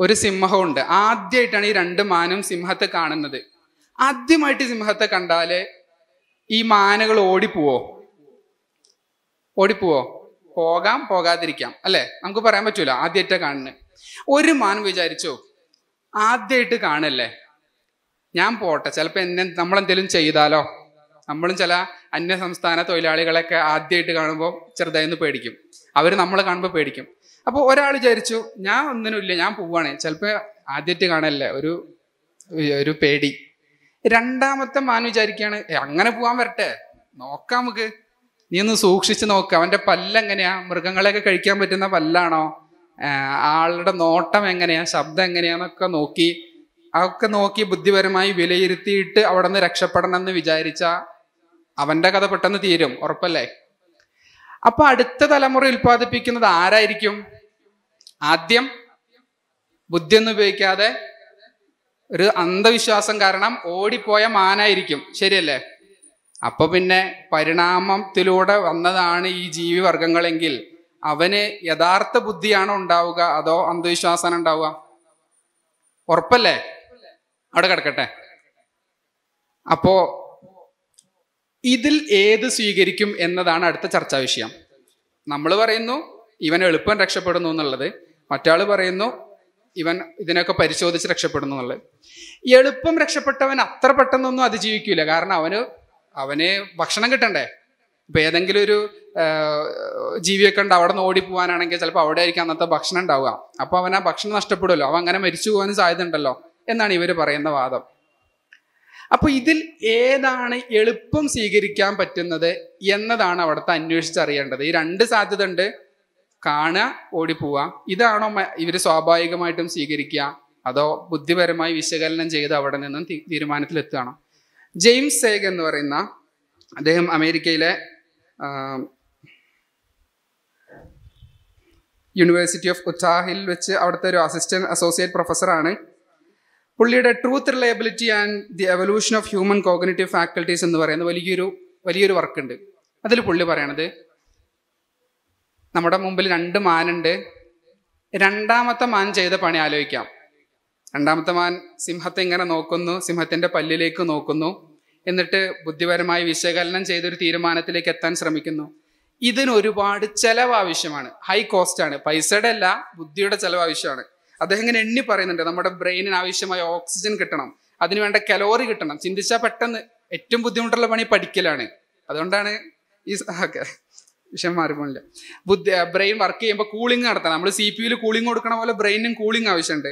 ഒരു സിംഹമുണ്ട് ആദ്യമായിട്ടാണ് ഈ രണ്ട് മാനും സിംഹത്തെ കാണുന്നത് ആദ്യമായിട്ട് സിംഹത്തെ കണ്ടാല് ഈ മാനുകൾ ഓടിപ്പോവോ ഓടിപ്പോവോ പോകാം പോകാതിരിക്കാം അല്ലേ നമുക്ക് പറയാൻ പറ്റൂല ആദ്യമായിട്ട് കാണുന്നത് ഒരു മാൻ വിചാരിച്ചോ ആദ്യമായിട്ട് കാണല്ലേ ഞാൻ പോട്ടെ ചിലപ്പോൾ എന്നെ നമ്മളെന്തെങ്കിലും ചെയ്താലോ നമ്മളും ചില അന്യ സംസ്ഥാന തൊഴിലാളികളൊക്കെ ആദ്യമായിട്ട് കാണുമ്പോൾ ചെറുതായി ഒന്ന് പേടിക്കും അവർ നമ്മളെ കാണുമ്പോൾ പേടിക്കും അപ്പോൾ ഒരാൾ വിചാരിച്ചു ഞാൻ ഒന്നിനുമില്ല ഞാൻ പോവാണ് ചിലപ്പോൾ ആദ്യമായിട്ട് കാണല്ലേ ഒരു ഒരു പേടി രണ്ടാമത്തെ മാൻ വിചാരിക്കുകയാണ് അങ്ങനെ പോകാൻ വരട്ടെ നോക്കാം നമുക്ക് നീ ഒന്ന് സൂക്ഷിച്ച് നോക്ക് അവൻ്റെ പല്ലെങ്ങനെയാ മൃഗങ്ങളെയൊക്കെ കഴിക്കാൻ പറ്റുന്ന പല്ലാണോ ആളുടെ നോട്ടം എങ്ങനെയാ ശബ്ദം എങ്ങനെയാന്നൊക്കെ നോക്കി അതൊക്കെ നോക്കി ബുദ്ധിപരമായി വിലയിരുത്തിയിട്ട് അവിടെ നിന്ന് രക്ഷപ്പെടണം എന്ന് വിചാരിച്ച അവൻ്റെ കഥ പെട്ടെന്ന് തീരും ഉറപ്പല്ലേ അപ്പൊ അടുത്ത തലമുറ ഉൽപ്പാദിപ്പിക്കുന്നത് ആരായിരിക്കും ആദ്യം ബുദ്ധിയൊന്നും ഉപയോഗിക്കാതെ ഒരു അന്ധവിശ്വാസം കാരണം ഓടിപ്പോയ മാനായിരിക്കും ശരിയല്ലേ അപ്പോൾ പിന്നെ പരിണാമത്തിലൂടെ വന്നതാണ് ഈ ജീവിവർഗങ്ങളെങ്കിൽ അവന് യഥാർത്ഥ ബുദ്ധിയാണോ ഉണ്ടാവുക അതോ അന്ധവിശ്വാസം ഉണ്ടാവുക ഉറപ്പല്ലേ അവിടെ കിടക്കട്ടെ അപ്പോ ഇതിൽ ഏത് സ്വീകരിക്കും എന്നതാണ് അടുത്ത ചർച്ചാ വിഷയം നമ്മൾ പറയുന്നു ഇവൻ എളുപ്പം രക്ഷപ്പെടുന്നു എന്നുള്ളത് മറ്റാൾ പറയുന്നു ഇവൻ ഇതിനൊക്കെ പരിശോധിച്ച് രക്ഷപ്പെടുന്നു എന്നുള്ളത് എളുപ്പം രക്ഷപ്പെട്ടവൻ അത്ര പെട്ടെന്നൊന്നും അതിജീവിക്കില്ല കാരണം അവന് അവന് ഭക്ഷണം കിട്ടണ്ടേ ഇപ്പൊ ഏതെങ്കിലും ഒരു ജീവിയൊക്കെ ഉണ്ട് അവിടെ നിന്ന് പോകാനാണെങ്കിൽ ചിലപ്പോൾ അവിടെ ആയിരിക്കും അന്നത്തെ ഭക്ഷണം ഉണ്ടാവുക അപ്പോൾ അവൻ ആ ഭക്ഷണം നഷ്ടപ്പെടുമല്ലോ അവൻ അങ്ങനെ മരിച്ചു പോകാനും സാധ്യത ഉണ്ടല്ലോ എന്നാണ് ഇവർ പറയുന്ന വാദം അപ്പോൾ ഇതിൽ ഏതാണ് എളുപ്പം സ്വീകരിക്കാൻ പറ്റുന്നത് എന്നതാണ് അവിടുത്തെ അന്വേഷിച്ചറിയേണ്ടത് ഈ രണ്ട് സാധ്യത ഉണ്ട് കാണുക ഓടിപ്പോവുക ഇതാണോ ഇവർ സ്വാഭാവികമായിട്ടും സ്വീകരിക്കുക അതോ ബുദ്ധിപരമായി വിശകലനം ചെയ്ത് അവിടെ നിന്നും തീരുമാനത്തിലെത്തുകയാണോ ജെയിംസ് സേഗ് എന്ന് പറയുന്ന അദ്ദേഹം അമേരിക്കയിലെ യൂണിവേഴ്സിറ്റി ഓഫ് ഉച്ചാഹിൽ വെച്ച് അവിടുത്തെ ഒരു അസിസ്റ്റന്റ് അസോസിയേറ്റ് പ്രൊഫസറാണ് പുള്ളിയുടെ truth reliability and the evolution of human cognitive faculties എന്ന് പറയുന്ന വലിയൊരു വലിയൊരു വർക്കുണ്ട് അതിൽ പുള്ളി പറയണത് നമ്മുടെ മുമ്പിൽ രണ്ട് മാനുണ്ട് രണ്ടാമത്തെ മാൻ ചെയ്ത പണി ആലോചിക്കാം രണ്ടാമത്തെ മാൻ സിംഹത്തെ ഇങ്ങനെ നോക്കുന്നു സിംഹത്തിൻ്റെ പല്ലിലേക്ക് നോക്കുന്നു എന്നിട്ട് ബുദ്ധിപരമായി വിശകലനം ചെയ്തൊരു തീരുമാനത്തിലേക്ക് എത്താൻ ശ്രമിക്കുന്നു ഇതിനൊരുപാട് ചെലവ് ആവശ്യമാണ് ഹൈ കോസ്റ്റ് ആണ് പൈസയുടെ അല്ല ബുദ്ധിയുടെ ചെലവ് ആവശ്യമാണ് അദ്ദേഹം ഇങ്ങനെ എണ്ണി പറയുന്നുണ്ട് നമ്മുടെ ബ്രെയിനിന് ആവശ്യമായ ഓക്സിജൻ കിട്ടണം അതിനുവേണ്ട കലോറി കിട്ടണം ചിന്തിച്ചാൽ പെട്ടെന്ന് ഏറ്റവും ബുദ്ധിമുട്ടുള്ള പണി പഠിക്കലാണ് അതുകൊണ്ടാണ് ഈ ഓക്കെ വിഷയം മാറിപ്പോണില്ല ബുദ്ധി ബ്രെയിൻ വർക്ക് ചെയ്യുമ്പോൾ കൂളിംഗ് നടത്തണം നമ്മൾ സി പി യുവിൽ കൂളിംഗ് കൊടുക്കണ പോലെ ബ്രെയിനും കൂളിംഗ് ആവശ്യമുണ്ട്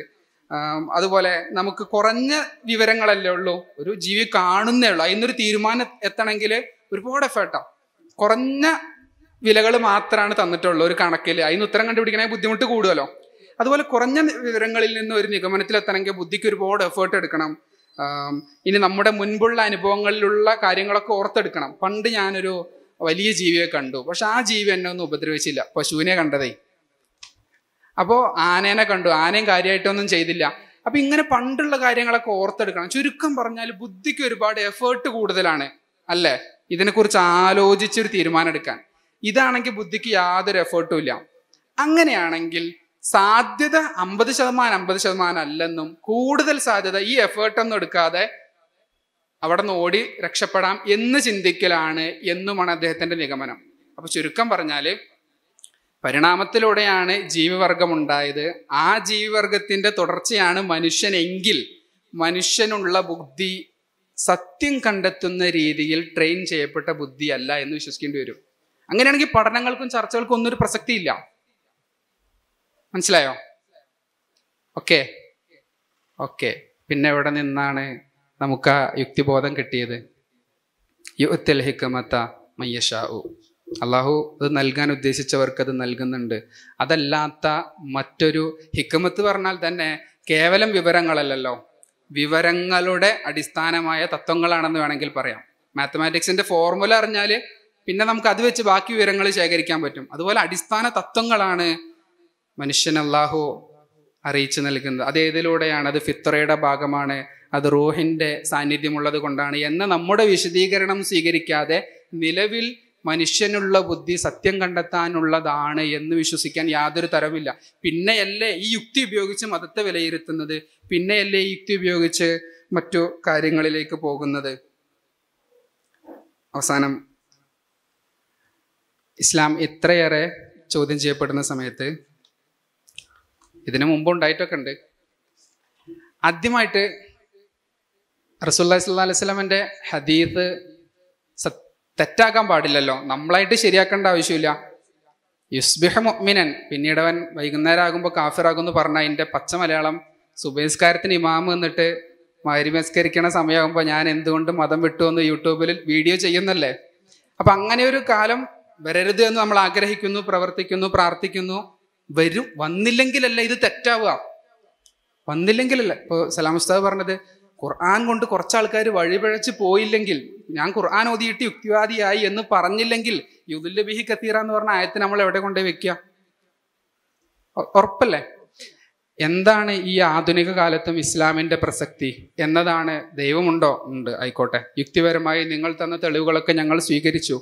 അതുപോലെ നമുക്ക് കുറഞ്ഞ വിവരങ്ങളല്ലേ ഉള്ളൂ ഒരു ജീവി കാണുന്നേ ഉള്ളൂ അതിന്നൊരു തീരുമാനം എത്തണമെങ്കിൽ ഒരുപാട് എഫേർട്ടാണ് കുറഞ്ഞ വിലകൾ മാത്രമാണ് തന്നിട്ടുള്ളൂ ഒരു കണക്കിൽ അതിന് ഉത്തരം കണ്ടുപിടിക്കണമെങ്കിൽ ബുദ്ധിമുട്ട് കൂടുമല്ലോ അതുപോലെ കുറഞ്ഞ വിവരങ്ങളിൽ നിന്ന് ഒരു നിഗമനത്തിൽ എത്തണമെങ്കിൽ ബുദ്ധിക്ക് ഒരുപാട് എഫേർട്ട് എടുക്കണം ഇനി നമ്മുടെ മുൻപുള്ള അനുഭവങ്ങളിലുള്ള കാര്യങ്ങളൊക്കെ ഓർത്തെടുക്കണം പണ്ട് ഞാനൊരു വലിയ ജീവിയെ കണ്ടു പക്ഷെ ആ ജീവി എന്നെ ഒന്നും ഉപദ്രവിച്ചില്ല പശുവിനെ കണ്ടതേ അപ്പോൾ ആനേനെ കണ്ടു ആനയും കാര്യമായിട്ടൊന്നും ചെയ്തില്ല അപ്പം ഇങ്ങനെ പണ്ടുള്ള കാര്യങ്ങളൊക്കെ ഓർത്തെടുക്കണം ചുരുക്കം പറഞ്ഞാൽ ബുദ്ധിക്ക് ഒരുപാട് എഫേർട്ട് കൂടുതലാണ് അല്ലേ ഇതിനെക്കുറിച്ച് ആലോചിച്ചൊരു തീരുമാനം എടുക്കാൻ ഇതാണെങ്കിൽ ബുദ്ധിക്ക് യാതൊരു എഫേർട്ടും ഇല്ല അങ്ങനെയാണെങ്കിൽ സാധ്യത അമ്പത് ശതമാനം അമ്പത് ശതമാനം അല്ലെന്നും കൂടുതൽ സാധ്യത ഈ എഫേർട്ടൊന്നും എടുക്കാതെ അവിടെ നിന്ന് ഓടി രക്ഷപ്പെടാം എന്ന് ചിന്തിക്കലാണ് എന്നുമാണ് അദ്ദേഹത്തിന്റെ നിഗമനം അപ്പൊ ചുരുക്കം പറഞ്ഞാൽ പരിണാമത്തിലൂടെയാണ് ജീവിവർഗമുണ്ടായത് ആ ജീവിവർഗത്തിന്റെ തുടർച്ചയാണ് മനുഷ്യനെങ്കിൽ മനുഷ്യനുള്ള ബുദ്ധി സത്യം കണ്ടെത്തുന്ന രീതിയിൽ ട്രെയിൻ ചെയ്യപ്പെട്ട ബുദ്ധി അല്ല എന്ന് വിശ്വസിക്കേണ്ടി വരും അങ്ങനെയാണെങ്കിൽ പഠനങ്ങൾക്കും ചർച്ചകൾക്കും ഒന്നും ഒരു പ്രസക്തിയില്ല മനസ്സിലായോ ഓക്കെ ഓക്കെ പിന്നെ എവിടെ നിന്നാണ് നമുക്ക് ആ യുക്തിബോധം കിട്ടിയത് യുത്തിൽ ഹിക്കമത്ത ഓ അള്ളാഹു അത് നൽകാൻ ഉദ്ദേശിച്ചവർക്ക് അത് നൽകുന്നുണ്ട് അതല്ലാത്ത മറ്റൊരു ഹിക്കമത്ത് പറഞ്ഞാൽ തന്നെ കേവലം വിവരങ്ങളല്ലല്ലോ വിവരങ്ങളുടെ അടിസ്ഥാനമായ തത്വങ്ങളാണെന്ന് വേണമെങ്കിൽ പറയാം മാത്തമാറ്റിക്സിന്റെ ഫോർമുല അറിഞ്ഞാൽ പിന്നെ നമുക്ക് അത് വെച്ച് ബാക്കി വിവരങ്ങൾ ശേഖരിക്കാൻ പറ്റും അതുപോലെ അടിസ്ഥാന തത്വങ്ങളാണ് മനുഷ്യൻ അള്ളാഹു അറിയിച്ചു നൽകുന്നത് അത് ഏതിലൂടെയാണ് അത് ഫിത്രയുടെ ഭാഗമാണ് അത് റൂഹിൻ്റെ സാന്നിധ്യമുള്ളത് കൊണ്ടാണ് എന്ന നമ്മുടെ വിശദീകരണം സ്വീകരിക്കാതെ നിലവിൽ മനുഷ്യനുള്ള ബുദ്ധി സത്യം കണ്ടെത്താനുള്ളതാണ് എന്ന് വിശ്വസിക്കാൻ യാതൊരു തരവുമില്ല പിന്നെയല്ലേ ഈ യുക്തി ഉപയോഗിച്ച് മതത്തെ വിലയിരുത്തുന്നത് പിന്നെയല്ലേ ഈ യുക്തി ഉപയോഗിച്ച് മറ്റു കാര്യങ്ങളിലേക്ക് പോകുന്നത് അവസാനം ഇസ്ലാം എത്രയേറെ ചോദ്യം ചെയ്യപ്പെടുന്ന സമയത്ത് ഇതിനു മുമ്പ് ഉണ്ടായിട്ടൊക്കെ ഉണ്ട് ആദ്യമായിട്ട് റസൂല്ലാ സ്വല്ലാ അലൈഹി സ്വലമിൻ്റെ ഹദീദ് തെറ്റാക്കാൻ പാടില്ലല്ലോ നമ്മളായിട്ട് ശരിയാക്കേണ്ട ആവശ്യമില്ല യുസ്ബിഹ മുഅ്മിനൻ പിന്നീട് അവൻ വൈകുന്നേരം ആകുമ്പോൾ കാഫിറാകും എന്ന് പറഞ്ഞ അതിൻ്റെ പച്ച മലയാളം സുബേസ്കാരത്തിന് ഇമാമ് എന്നിട്ട് മരിമസ്കരിക്കണ സമയമാകുമ്പോൾ ഞാൻ എന്തുകൊണ്ട് മതം വിട്ടു എന്ന് യൂട്യൂബിൽ വീഡിയോ ചെയ്യുന്നല്ലേ അപ്പം അങ്ങനെ ഒരു കാലം വരരുത് എന്ന് നമ്മൾ ആഗ്രഹിക്കുന്നു പ്രവർത്തിക്കുന്നു പ്രാർത്ഥിക്കുന്നു വരും വന്നില്ലെങ്കിലല്ല ഇത് തെറ്റാവുക വന്നില്ലെങ്കിലല്ല ഇപ്പോൾ സലാം ഉസ്താദ് പറഞ്ഞത് ഖുർആൻ കൊണ്ട് കുറച്ച് ആൾക്കാർ വഴിപഴച്ച് പോയില്ലെങ്കിൽ ഞാൻ ഖുർആൻ ഓതിയിട്ട് യുക്തിവാദിയായി എന്ന് പറഞ്ഞില്ലെങ്കിൽ യുദുല്ലബിഹി ബിഹി കത്തീറ എന്ന് പറഞ്ഞ ആയത്തിന് നമ്മൾ എവിടെ കൊണ്ടേ വെക്കുക ഉറപ്പല്ലേ എന്താണ് ഈ ആധുനിക കാലത്തും ഇസ്ലാമിന്റെ പ്രസക്തി എന്നതാണ് ദൈവമുണ്ടോ ഉണ്ട് ആയിക്കോട്ടെ യുക്തിപരമായി നിങ്ങൾ തന്ന തെളിവുകളൊക്കെ ഞങ്ങൾ സ്വീകരിച്ചു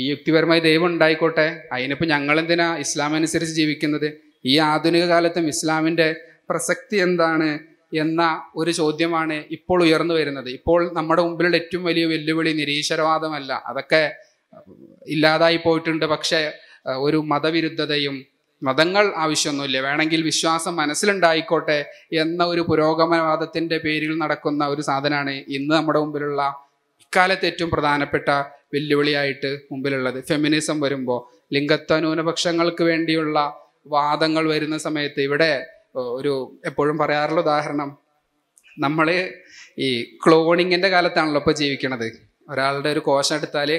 ഈ യുക്തിപരമായി ദൈവം ഉണ്ടായിക്കോട്ടെ അതിനിപ്പോൾ ഞങ്ങളെന്തിനാ ഇസ്ലാം അനുസരിച്ച് ജീവിക്കുന്നത് ഈ ആധുനിക കാലത്തും ഇസ്ലാമിന്റെ പ്രസക്തി എന്താണ് എന്ന ഒരു ചോദ്യമാണ് ഇപ്പോൾ ഉയർന്നു വരുന്നത് ഇപ്പോൾ നമ്മുടെ മുമ്പിലുള്ള ഏറ്റവും വലിയ വെല്ലുവിളി നിരീശ്വരവാദമല്ല അതൊക്കെ ഇല്ലാതായി പോയിട്ടുണ്ട് പക്ഷേ ഒരു മതവിരുദ്ധതയും മതങ്ങൾ ആവശ്യമൊന്നുമില്ല വേണമെങ്കിൽ വിശ്വാസം മനസ്സിലുണ്ടായിക്കോട്ടെ എന്ന ഒരു പുരോഗമനവാദത്തിൻ്റെ പേരിൽ നടക്കുന്ന ഒരു സാധനമാണ് ഇന്ന് നമ്മുടെ മുമ്പിലുള്ള ഇക്കാലത്ത് ഏറ്റവും പ്രധാനപ്പെട്ട വെല്ലുവിളിയായിട്ട് മുമ്പിലുള്ളത് ഫെമിനിസം വരുമ്പോൾ ലിംഗത്വ ന്യൂനപക്ഷങ്ങൾക്ക് വേണ്ടിയുള്ള വാദങ്ങൾ വരുന്ന സമയത്ത് ഇവിടെ ഒരു എപ്പോഴും പറയാറുള്ള ഉദാഹരണം നമ്മൾ ഈ ക്ലോണിങ്ങിൻ്റെ കാലത്താണല്ലോ ഇപ്പോൾ ജീവിക്കണത് ഒരാളുടെ ഒരു കോശം എടുത്താൽ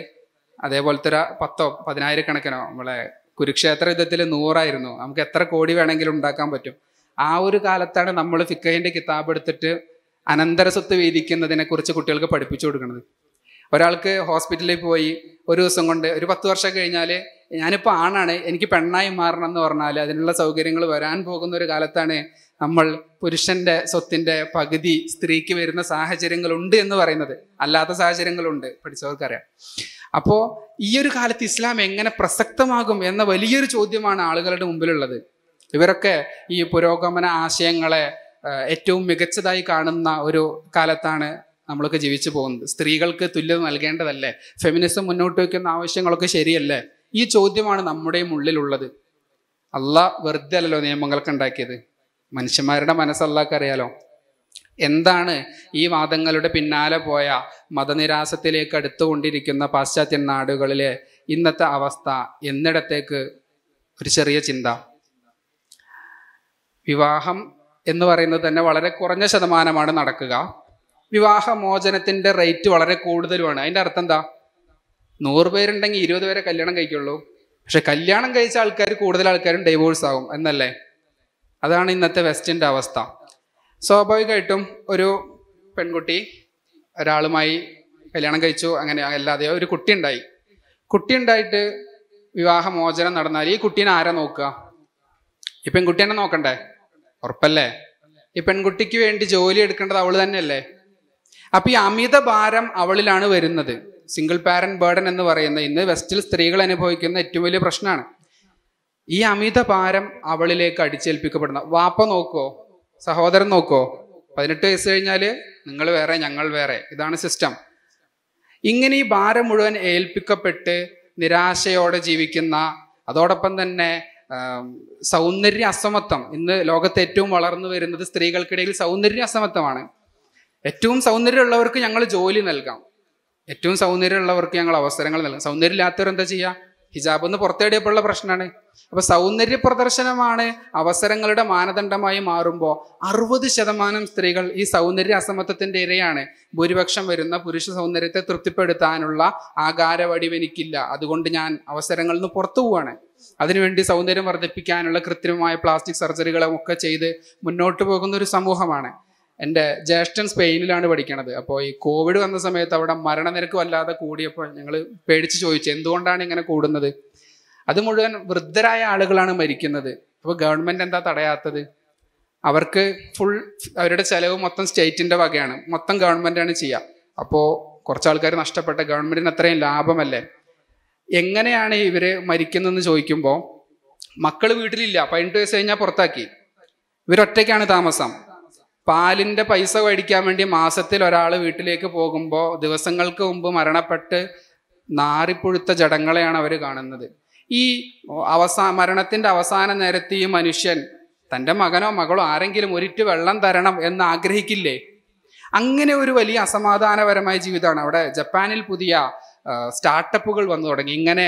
അതേപോലത്തെ ഒരു പത്തോ പതിനായിരക്കണക്കിനോ നമ്മളെ കുരുക്ഷേത്ര യുദ്ധത്തിൽ നൂറായിരുന്നു നമുക്ക് എത്ര കോടി വേണമെങ്കിലും ഉണ്ടാക്കാൻ പറ്റും ആ ഒരു കാലത്താണ് നമ്മൾ ഫിക്കഹിൻ്റെ കിതാബ് എടുത്തിട്ട് അനന്തര സ്വത്ത് വീതിക്കുന്നതിനെ കുറിച്ച് കുട്ടികൾക്ക് പഠിപ്പിച്ചു കൊടുക്കുന്നത് ഒരാൾക്ക് ഹോസ്പിറ്റലിൽ പോയി ഒരു ദിവസം കൊണ്ട് ഒരു പത്ത് വർഷം കഴിഞ്ഞാൽ ഞാനിപ്പോൾ ആണാണ് എനിക്ക് പെണ്ണായി മാറണം എന്ന് പറഞ്ഞാൽ അതിനുള്ള സൗകര്യങ്ങൾ വരാൻ പോകുന്ന ഒരു കാലത്താണ് നമ്മൾ പുരുഷന്റെ സ്വത്തിന്റെ പകുതി സ്ത്രീക്ക് വരുന്ന സാഹചര്യങ്ങളുണ്ട് എന്ന് പറയുന്നത് അല്ലാത്ത സാഹചര്യങ്ങളുണ്ട് പഠിച്ചവർക്കറിയാം അപ്പോൾ ഈ ഒരു കാലത്ത് ഇസ്ലാം എങ്ങനെ പ്രസക്തമാകും എന്ന വലിയൊരു ചോദ്യമാണ് ആളുകളുടെ മുമ്പിലുള്ളത് ഇവരൊക്കെ ഈ പുരോഗമന ആശയങ്ങളെ ഏറ്റവും മികച്ചതായി കാണുന്ന ഒരു കാലത്താണ് നമ്മളൊക്കെ ജീവിച്ചു പോകുന്നത് സ്ത്രീകൾക്ക് തുല്യത നൽകേണ്ടതല്ലേ ഫെമിനിസം മുന്നോട്ട് വയ്ക്കുന്ന ആവശ്യങ്ങളൊക്കെ ശരിയല്ലേ ഈ ചോദ്യമാണ് നമ്മുടെയും ഉള്ളിലുള്ളത് അള്ളാഹ് വെറുതെ അല്ലല്ലോ നിയമങ്ങൾക്ക് ഉണ്ടാക്കിയത് മനുഷ്യന്മാരുടെ മനസ്സല്ലാക്കറിയാലോ എന്താണ് ഈ വാദങ്ങളുടെ പിന്നാലെ പോയ മതനിരാസത്തിലേക്ക് അടുത്തുകൊണ്ടിരിക്കുന്ന പാശ്ചാത്യ നാടുകളിലെ ഇന്നത്തെ അവസ്ഥ എന്നിടത്തേക്ക് ഒരു ചെറിയ ചിന്ത വിവാഹം എന്ന് പറയുന്നത് തന്നെ വളരെ കുറഞ്ഞ ശതമാനമാണ് നടക്കുക വിവാഹമോചനത്തിന്റെ റേറ്റ് വളരെ കൂടുതലുമാണ് അതിന്റെ അർത്ഥം എന്താ നൂറ് പേരുണ്ടെങ്കിൽ ഇരുപത് പേരെ കല്യാണം കഴിക്കുള്ളൂ പക്ഷെ കല്യാണം കഴിച്ച ആൾക്കാർ കൂടുതൽ ആൾക്കാരും ഡൈവോഴ്സ് ആകും എന്നല്ലേ അതാണ് ഇന്നത്തെ വെസ്റ്റിൻ്റെ അവസ്ഥ സ്വാഭാവികമായിട്ടും ഒരു പെൺകുട്ടി ഒരാളുമായി കല്യാണം കഴിച്ചു അങ്ങനെ അല്ലാതെ ഒരു കുട്ടി ഉണ്ടായി കുട്ടി ഉണ്ടായിട്ട് വിവാഹമോചനം നടന്നാൽ ഈ കുട്ടീനെ ആരാ നോക്കുക ഈ പെൺകുട്ടി തന്നെ നോക്കണ്ടേ ഉറപ്പല്ലേ ഈ പെൺകുട്ടിക്ക് വേണ്ടി ജോലി എടുക്കേണ്ടത് അവൾ തന്നെയല്ലേ അപ്പൊ ഈ അമിത ഭാരം അവളിലാണ് വരുന്നത് സിംഗിൾ പാരന്റ് ബേർഡൻ എന്ന് പറയുന്ന ഇന്ന് വെസ്റ്റിൽ സ്ത്രീകൾ അനുഭവിക്കുന്ന ഏറ്റവും വലിയ പ്രശ്നമാണ് ഈ അമിത ഭാരം അവളിലേക്ക് അടിച്ചേൽപ്പിക്കപ്പെടുന്ന വാപ്പ നോക്കോ സഹോദരൻ നോക്കോ പതിനെട്ട് വയസ്സ് കഴിഞ്ഞാൽ നിങ്ങൾ വേറെ ഞങ്ങൾ വേറെ ഇതാണ് സിസ്റ്റം ഇങ്ങനെ ഈ ഭാരം മുഴുവൻ ഏൽപ്പിക്കപ്പെട്ട് നിരാശയോടെ ജീവിക്കുന്ന അതോടൊപ്പം തന്നെ സൗന്ദര്യ അസമത്വം ഇന്ന് ലോകത്ത് ഏറ്റവും വളർന്നു വരുന്നത് സ്ത്രീകൾക്കിടയിൽ സൗന്ദര്യ അസമത്വമാണ് ഏറ്റവും സൗന്ദര്യമുള്ളവർക്ക് ഞങ്ങൾ ജോലി നൽകാം ഏറ്റവും സൗന്ദര്യമുള്ളവർക്ക് ഞങ്ങൾ അവസരങ്ങൾ നൽകും സൗന്ദര്യമില്ലാത്തവർ എന്താ ചെയ്യുക ഹിജാബ് ഒന്ന് പുറത്തേടിയപ്പോഴുള്ള പ്രശ്നമാണ് അപ്പോൾ സൗന്ദര്യ പ്രദർശനമാണ് അവസരങ്ങളുടെ മാനദണ്ഡമായി മാറുമ്പോൾ അറുപത് ശതമാനം സ്ത്രീകൾ ഈ സൗന്ദര്യ അസമത്വത്തിൻ്റെ ഇരയാണ് ഭൂരിപക്ഷം വരുന്ന പുരുഷ സൗന്ദര്യത്തെ തൃപ്തിപ്പെടുത്താനുള്ള എനിക്കില്ല അതുകൊണ്ട് ഞാൻ അവസരങ്ങളിൽ നിന്ന് പുറത്തു പോവാണ് അതിനുവേണ്ടി സൗന്ദര്യം വർദ്ധിപ്പിക്കാനുള്ള കൃത്രിമമായ പ്ലാസ്റ്റിക് സർജറികളും ഒക്കെ ചെയ്ത് മുന്നോട്ട് പോകുന്ന ഒരു സമൂഹമാണ് എൻ്റെ ജ്യേഷ്ഠൻ സ്പെയിനിലാണ് പഠിക്കണത് അപ്പോൾ ഈ കോവിഡ് വന്ന സമയത്ത് അവിടെ മരണനിരക്ക് വല്ലാതെ കൂടിയപ്പോൾ ഞങ്ങൾ പേടിച്ച് ചോദിച്ചു എന്തുകൊണ്ടാണ് ഇങ്ങനെ കൂടുന്നത് അത് മുഴുവൻ വൃദ്ധരായ ആളുകളാണ് മരിക്കുന്നത് അപ്പോൾ ഗവൺമെൻറ് എന്താ തടയാത്തത് അവർക്ക് ഫുൾ അവരുടെ ചെലവ് മൊത്തം സ്റ്റേറ്റിൻ്റെ വകയാണ് മൊത്തം ഗവൺമെൻറ്റാണ് ചെയ്യുക അപ്പോൾ കുറച്ച് ആൾക്കാർ നഷ്ടപ്പെട്ട ഗവൺമെൻറ്റിന് അത്രയും ലാഭമല്ലേ എങ്ങനെയാണ് ഇവർ മരിക്കുന്നതെന്ന് ചോദിക്കുമ്പോൾ മക്കൾ വീട്ടിലില്ല പതിനെട്ട് വയസ്സ് കഴിഞ്ഞാൽ പുറത്താക്കി ഇവരൊറ്റയ്ക്കാണ് താമസം പാലിൻ്റെ പൈസ മേടിക്കാൻ വേണ്ടി മാസത്തിൽ ഒരാൾ വീട്ടിലേക്ക് പോകുമ്പോൾ ദിവസങ്ങൾക്ക് മുമ്പ് മരണപ്പെട്ട് നാറിപ്പുഴുത്ത ജടങ്ങളെയാണ് അവർ കാണുന്നത് ഈ അവസാ മരണത്തിൻ്റെ അവസാന നേരത്തെ ഈ മനുഷ്യൻ തൻ്റെ മകനോ മകളോ ആരെങ്കിലും ഒരിറ്റ് വെള്ളം തരണം എന്ന് ആഗ്രഹിക്കില്ലേ അങ്ങനെ ഒരു വലിയ അസമാധാനപരമായ ജീവിതമാണ് അവിടെ ജപ്പാനിൽ പുതിയ സ്റ്റാർട്ടപ്പുകൾ വന്നു തുടങ്ങി ഇങ്ങനെ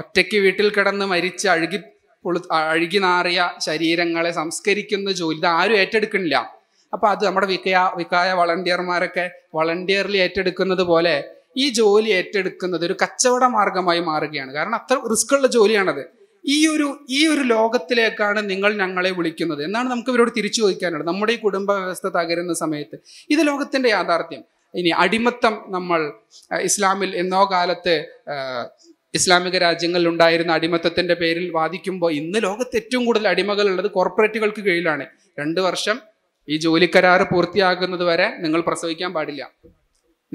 ഒറ്റയ്ക്ക് വീട്ടിൽ കിടന്ന് മരിച്ച് അഴുകി പൊളു അഴുകി നാറിയ ശരീരങ്ങളെ സംസ്കരിക്കുന്ന ജോലി ഇത് ആരും ഏറ്റെടുക്കണില്ല അപ്പോൾ അത് നമ്മുടെ വികയ വികായ വളണ്ടിയർമാരൊക്കെ വളണ്ടിയറിൽ ഏറ്റെടുക്കുന്നത് പോലെ ഈ ജോലി ഏറ്റെടുക്കുന്നത് ഒരു കച്ചവട മാർഗമായി മാറുകയാണ് കാരണം അത്ര റിസ്ക് ഉള്ള ജോലിയാണത് ഈ ഒരു ഈ ഒരു ലോകത്തിലേക്കാണ് നിങ്ങൾ ഞങ്ങളെ വിളിക്കുന്നത് എന്നാണ് നമുക്ക് ഇവരോട് തിരിച്ചു ചോദിക്കാനുള്ളത് നമ്മുടെ ഈ കുടുംബ വ്യവസ്ഥ തകരുന്ന സമയത്ത് ഇത് ലോകത്തിന്റെ യാഥാർത്ഥ്യം ഇനി അടിമത്തം നമ്മൾ ഇസ്ലാമിൽ എന്നോ കാലത്ത് ഇസ്ലാമിക രാജ്യങ്ങളിൽ ഉണ്ടായിരുന്ന അടിമത്തത്തിന്റെ പേരിൽ വാദിക്കുമ്പോൾ ഇന്ന് ലോകത്ത് ഏറ്റവും കൂടുതൽ അടിമകളുള്ളത് കോർപ്പറേറ്റുകൾക്ക് കീഴിലാണ് രണ്ട് വർഷം ഈ ജോലിക്കരാറ് പൂർത്തിയാകുന്നത് വരെ നിങ്ങൾ പ്രസവിക്കാൻ പാടില്ല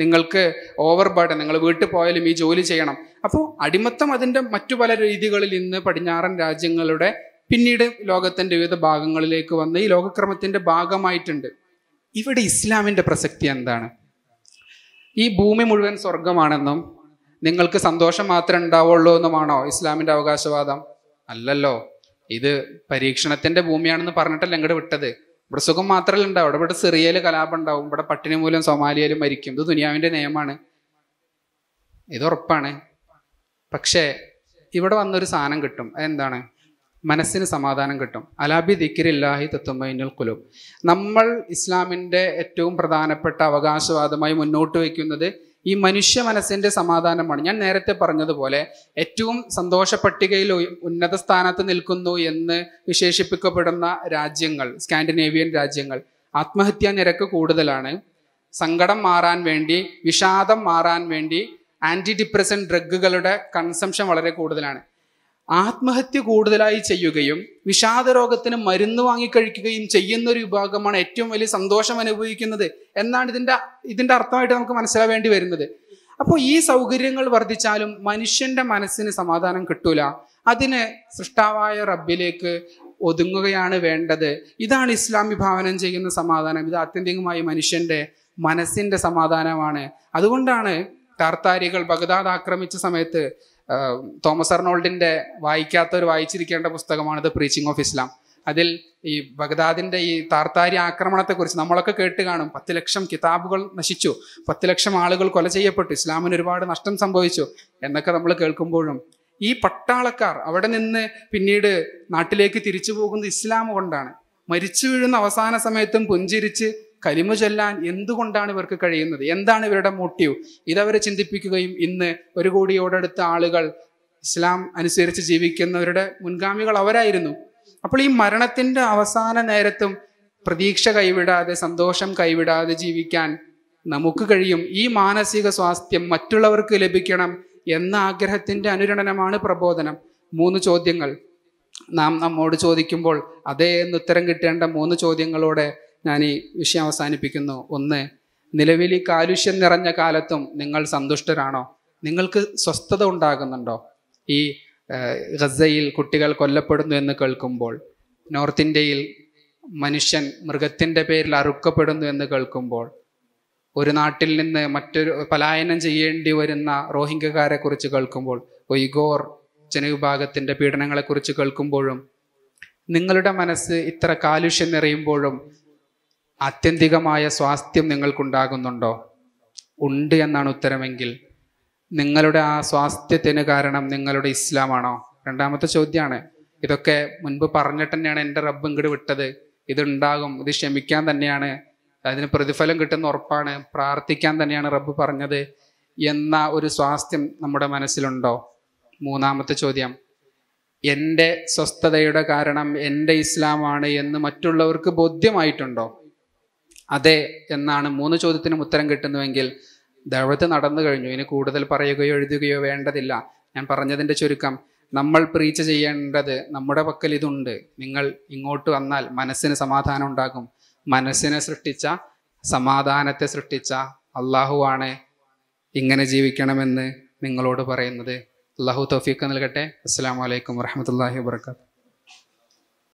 നിങ്ങൾക്ക് ഓവർ ബർഡൻ നിങ്ങൾ വീട്ടിൽ പോയാലും ഈ ജോലി ചെയ്യണം അപ്പോൾ അടിമത്തം അതിൻ്റെ മറ്റു പല രീതികളിൽ ഇന്ന് പടിഞ്ഞാറൻ രാജ്യങ്ങളുടെ പിന്നീട് ലോകത്തിൻ്റെ വിവിധ ഭാഗങ്ങളിലേക്ക് വന്ന് ഈ ലോകക്രമത്തിൻ്റെ ഭാഗമായിട്ടുണ്ട് ഇവിടെ ഇസ്ലാമിൻ്റെ പ്രസക്തി എന്താണ് ഈ ഭൂമി മുഴുവൻ സ്വർഗമാണെന്നും നിങ്ങൾക്ക് സന്തോഷം മാത്രമേ ഉണ്ടാവുള്ളൂ എന്നുമാണോ ഇസ്ലാമിൻ്റെ അവകാശവാദം അല്ലല്ലോ ഇത് പരീക്ഷണത്തിൻ്റെ ഭൂമിയാണെന്ന് പറഞ്ഞിട്ടല്ല ഇങ്ങോട്ട് വിട്ടത് ഇവിടെ സുഖം മാത്രമല്ല ഉണ്ടാവും ഇവിടെ ഇവിടെ സിറിയയിൽ കലാപം ഉണ്ടാവും ഇവിടെ പട്ടിണി മൂലം സൊമാലിയയിൽ മരിക്കും ഇത് ദുനിയാവിൻ്റെ നിയമമാണ് ഇത് ഉറപ്പാണ് പക്ഷേ ഇവിടെ വന്നൊരു സാധനം കിട്ടും അതെന്താണ് മനസ്സിന് സമാധാനം കിട്ടും അലാബി ദിക്കിരില്ലാഹി തത്വമൈനുൽ കുലും നമ്മൾ ഇസ്ലാമിൻ്റെ ഏറ്റവും പ്രധാനപ്പെട്ട അവകാശവാദമായി മുന്നോട്ട് വയ്ക്കുന്നത് ഈ മനുഷ്യ മനസ്സിന്റെ സമാധാനമാണ് ഞാൻ നേരത്തെ പറഞ്ഞതുപോലെ ഏറ്റവും സന്തോഷ പട്ടികയിൽ ഉന്നത സ്ഥാനത്ത് നിൽക്കുന്നു എന്ന് വിശേഷിപ്പിക്കപ്പെടുന്ന രാജ്യങ്ങൾ സ്കാൻഡിനേവിയൻ രാജ്യങ്ങൾ ആത്മഹത്യാ നിരക്ക് കൂടുതലാണ് സങ്കടം മാറാൻ വേണ്ടി വിഷാദം മാറാൻ വേണ്ടി ആൻറ്റി ഡിപ്രസൻ ഡ്രഗുകളുടെ കൺസംഷൻ വളരെ കൂടുതലാണ് ആത്മഹത്യ കൂടുതലായി ചെയ്യുകയും വിഷാദരോഗത്തിന് മരുന്ന് വാങ്ങിക്കഴിക്കുകയും ചെയ്യുന്ന ഒരു വിഭാഗമാണ് ഏറ്റവും വലിയ സന്തോഷം അനുഭവിക്കുന്നത് എന്നാണ് ഇതിൻ്റെ ഇതിൻ്റെ അർത്ഥമായിട്ട് നമുക്ക് മനസ്സിലാവേണ്ടി വരുന്നത് അപ്പോൾ ഈ സൗകര്യങ്ങൾ വർദ്ധിച്ചാലും മനുഷ്യന്റെ മനസ്സിന് സമാധാനം കിട്ടൂല അതിന് സൃഷ്ടാവായ റബ്ബിലേക്ക് ഒതുങ്ങുകയാണ് വേണ്ടത് ഇതാണ് ഇസ്ലാം വിഭാവനം ചെയ്യുന്ന സമാധാനം ഇത് ആത്യന്തികമായി മനുഷ്യന്റെ മനസ്സിന്റെ സമാധാനമാണ് അതുകൊണ്ടാണ് കർത്താരികൾ ബഗ്ദാദ് ആക്രമിച്ച സമയത്ത് തോമസ് അർണോൾഡിൻ്റെ വായിക്കാത്തവർ വായിച്ചിരിക്കേണ്ട പുസ്തകമാണ് ദ പ്രീച്ചിങ് ഓഫ് ഇസ്ലാം അതിൽ ഈ ബഗ്ദാദിൻ്റെ ഈ താർത്താരി ആക്രമണത്തെക്കുറിച്ച് നമ്മളൊക്കെ കേട്ട് കാണും പത്ത് ലക്ഷം കിതാബുകൾ നശിച്ചു പത്ത് ലക്ഷം ആളുകൾ കൊല ചെയ്യപ്പെട്ടു ഇസ്ലാമിന് ഒരുപാട് നഷ്ടം സംഭവിച്ചു എന്നൊക്കെ നമ്മൾ കേൾക്കുമ്പോഴും ഈ പട്ടാളക്കാർ അവിടെ നിന്ന് പിന്നീട് നാട്ടിലേക്ക് തിരിച്ചു പോകുന്നത് ഇസ്ലാം കൊണ്ടാണ് മരിച്ചു വീഴുന്ന അവസാന സമയത്തും പുഞ്ചിരിച്ച് കരിമ ചൊല്ലാൻ എന്തുകൊണ്ടാണ് ഇവർക്ക് കഴിയുന്നത് എന്താണ് ഇവരുടെ മോട്ടീവ് ഇതവരെ ചിന്തിപ്പിക്കുകയും ഇന്ന് ഒരു കോടിയോടടുത്ത ആളുകൾ ഇസ്ലാം അനുസരിച്ച് ജീവിക്കുന്നവരുടെ മുൻഗാമികൾ അവരായിരുന്നു അപ്പോൾ ഈ മരണത്തിൻ്റെ അവസാന നേരത്തും പ്രതീക്ഷ കൈവിടാതെ സന്തോഷം കൈവിടാതെ ജീവിക്കാൻ നമുക്ക് കഴിയും ഈ മാനസിക സ്വാസ്ഥ്യം മറ്റുള്ളവർക്ക് ലഭിക്കണം എന്ന ആഗ്രഹത്തിൻ്റെ അനുരണനമാണ് പ്രബോധനം മൂന്ന് ചോദ്യങ്ങൾ നാം നമ്മോട് ചോദിക്കുമ്പോൾ അതേ എന്ന് ഉത്തരം കിട്ടേണ്ട മൂന്ന് ചോദ്യങ്ങളോടെ ഞാൻ ഈ വിഷയം അവസാനിപ്പിക്കുന്നു ഒന്ന് നിലവിൽ ഈ കാലുഷ്യം നിറഞ്ഞ കാലത്തും നിങ്ങൾ സന്തുഷ്ടരാണോ നിങ്ങൾക്ക് സ്വസ്ഥത ഉണ്ടാകുന്നുണ്ടോ ഈ ഗസയിൽ കുട്ടികൾ കൊല്ലപ്പെടുന്നു എന്ന് കേൾക്കുമ്പോൾ നോർത്ത് ഇന്ത്യയിൽ മനുഷ്യൻ മൃഗത്തിൻ്റെ പേരിൽ അറുക്കപ്പെടുന്നു എന്ന് കേൾക്കുമ്പോൾ ഒരു നാട്ടിൽ നിന്ന് മറ്റൊരു പലായനം ചെയ്യേണ്ടി വരുന്ന റോഹിംഗ്യക്കാരെ കുറിച്ച് കേൾക്കുമ്പോൾ ഒയ്ഗോർ ജനവിഭാഗത്തിൻ്റെ പീഡനങ്ങളെക്കുറിച്ച് കേൾക്കുമ്പോഴും നിങ്ങളുടെ മനസ്സ് ഇത്ര കാലുഷ്യം നിറയുമ്പോഴും ആത്യന്തികമായ സ്വാസ്ഥ്യം നിങ്ങൾക്കുണ്ടാകുന്നുണ്ടോ ഉണ്ട് എന്നാണ് ഉത്തരമെങ്കിൽ നിങ്ങളുടെ ആ സ്വാസ്ഥ്യത്തിന് കാരണം നിങ്ങളുടെ ഇസ്ലാമാണോ രണ്ടാമത്തെ ചോദ്യമാണ് ഇതൊക്കെ മുൻപ് പറഞ്ഞിട്ട് തന്നെയാണ് എൻ്റെ റബ്ബ് ഇങ്ങോട്ട് വിട്ടത് ഇതുണ്ടാകും ഇത് ക്ഷമിക്കാൻ തന്നെയാണ് അതിന് പ്രതിഫലം കിട്ടുന്ന ഉറപ്പാണ് പ്രാർത്ഥിക്കാൻ തന്നെയാണ് റബ്ബ് പറഞ്ഞത് എന്ന ഒരു സ്വാസ്ഥ്യം നമ്മുടെ മനസ്സിലുണ്ടോ മൂന്നാമത്തെ ചോദ്യം എൻ്റെ സ്വസ്ഥതയുടെ കാരണം എൻ്റെ ഇസ്ലാമാണ് എന്ന് മറ്റുള്ളവർക്ക് ബോധ്യമായിട്ടുണ്ടോ അതെ എന്നാണ് മൂന്ന് ചോദ്യത്തിനും ഉത്തരം കിട്ടുന്നുവെങ്കിൽ ദഴവത്ത് നടന്നു കഴിഞ്ഞു ഇനി കൂടുതൽ പറയുകയോ എഴുതുകയോ വേണ്ടതില്ല ഞാൻ പറഞ്ഞതിൻ്റെ ചുരുക്കം നമ്മൾ പ്രീച്ച് ചെയ്യേണ്ടത് നമ്മുടെ പക്കൽ ഇതുണ്ട് നിങ്ങൾ ഇങ്ങോട്ട് വന്നാൽ മനസ്സിന് സമാധാനം ഉണ്ടാകും മനസ്സിനെ സൃഷ്ടിച്ച സമാധാനത്തെ സൃഷ്ടിച്ച അള്ളാഹുവാണ് ഇങ്ങനെ ജീവിക്കണമെന്ന് നിങ്ങളോട് പറയുന്നത് അള്ളാഹു തൗഫീഖ് നൽകട്ടെ അസ്സാം വലൈക്കും വർഹമത്തല്ലാഹി വാത്തു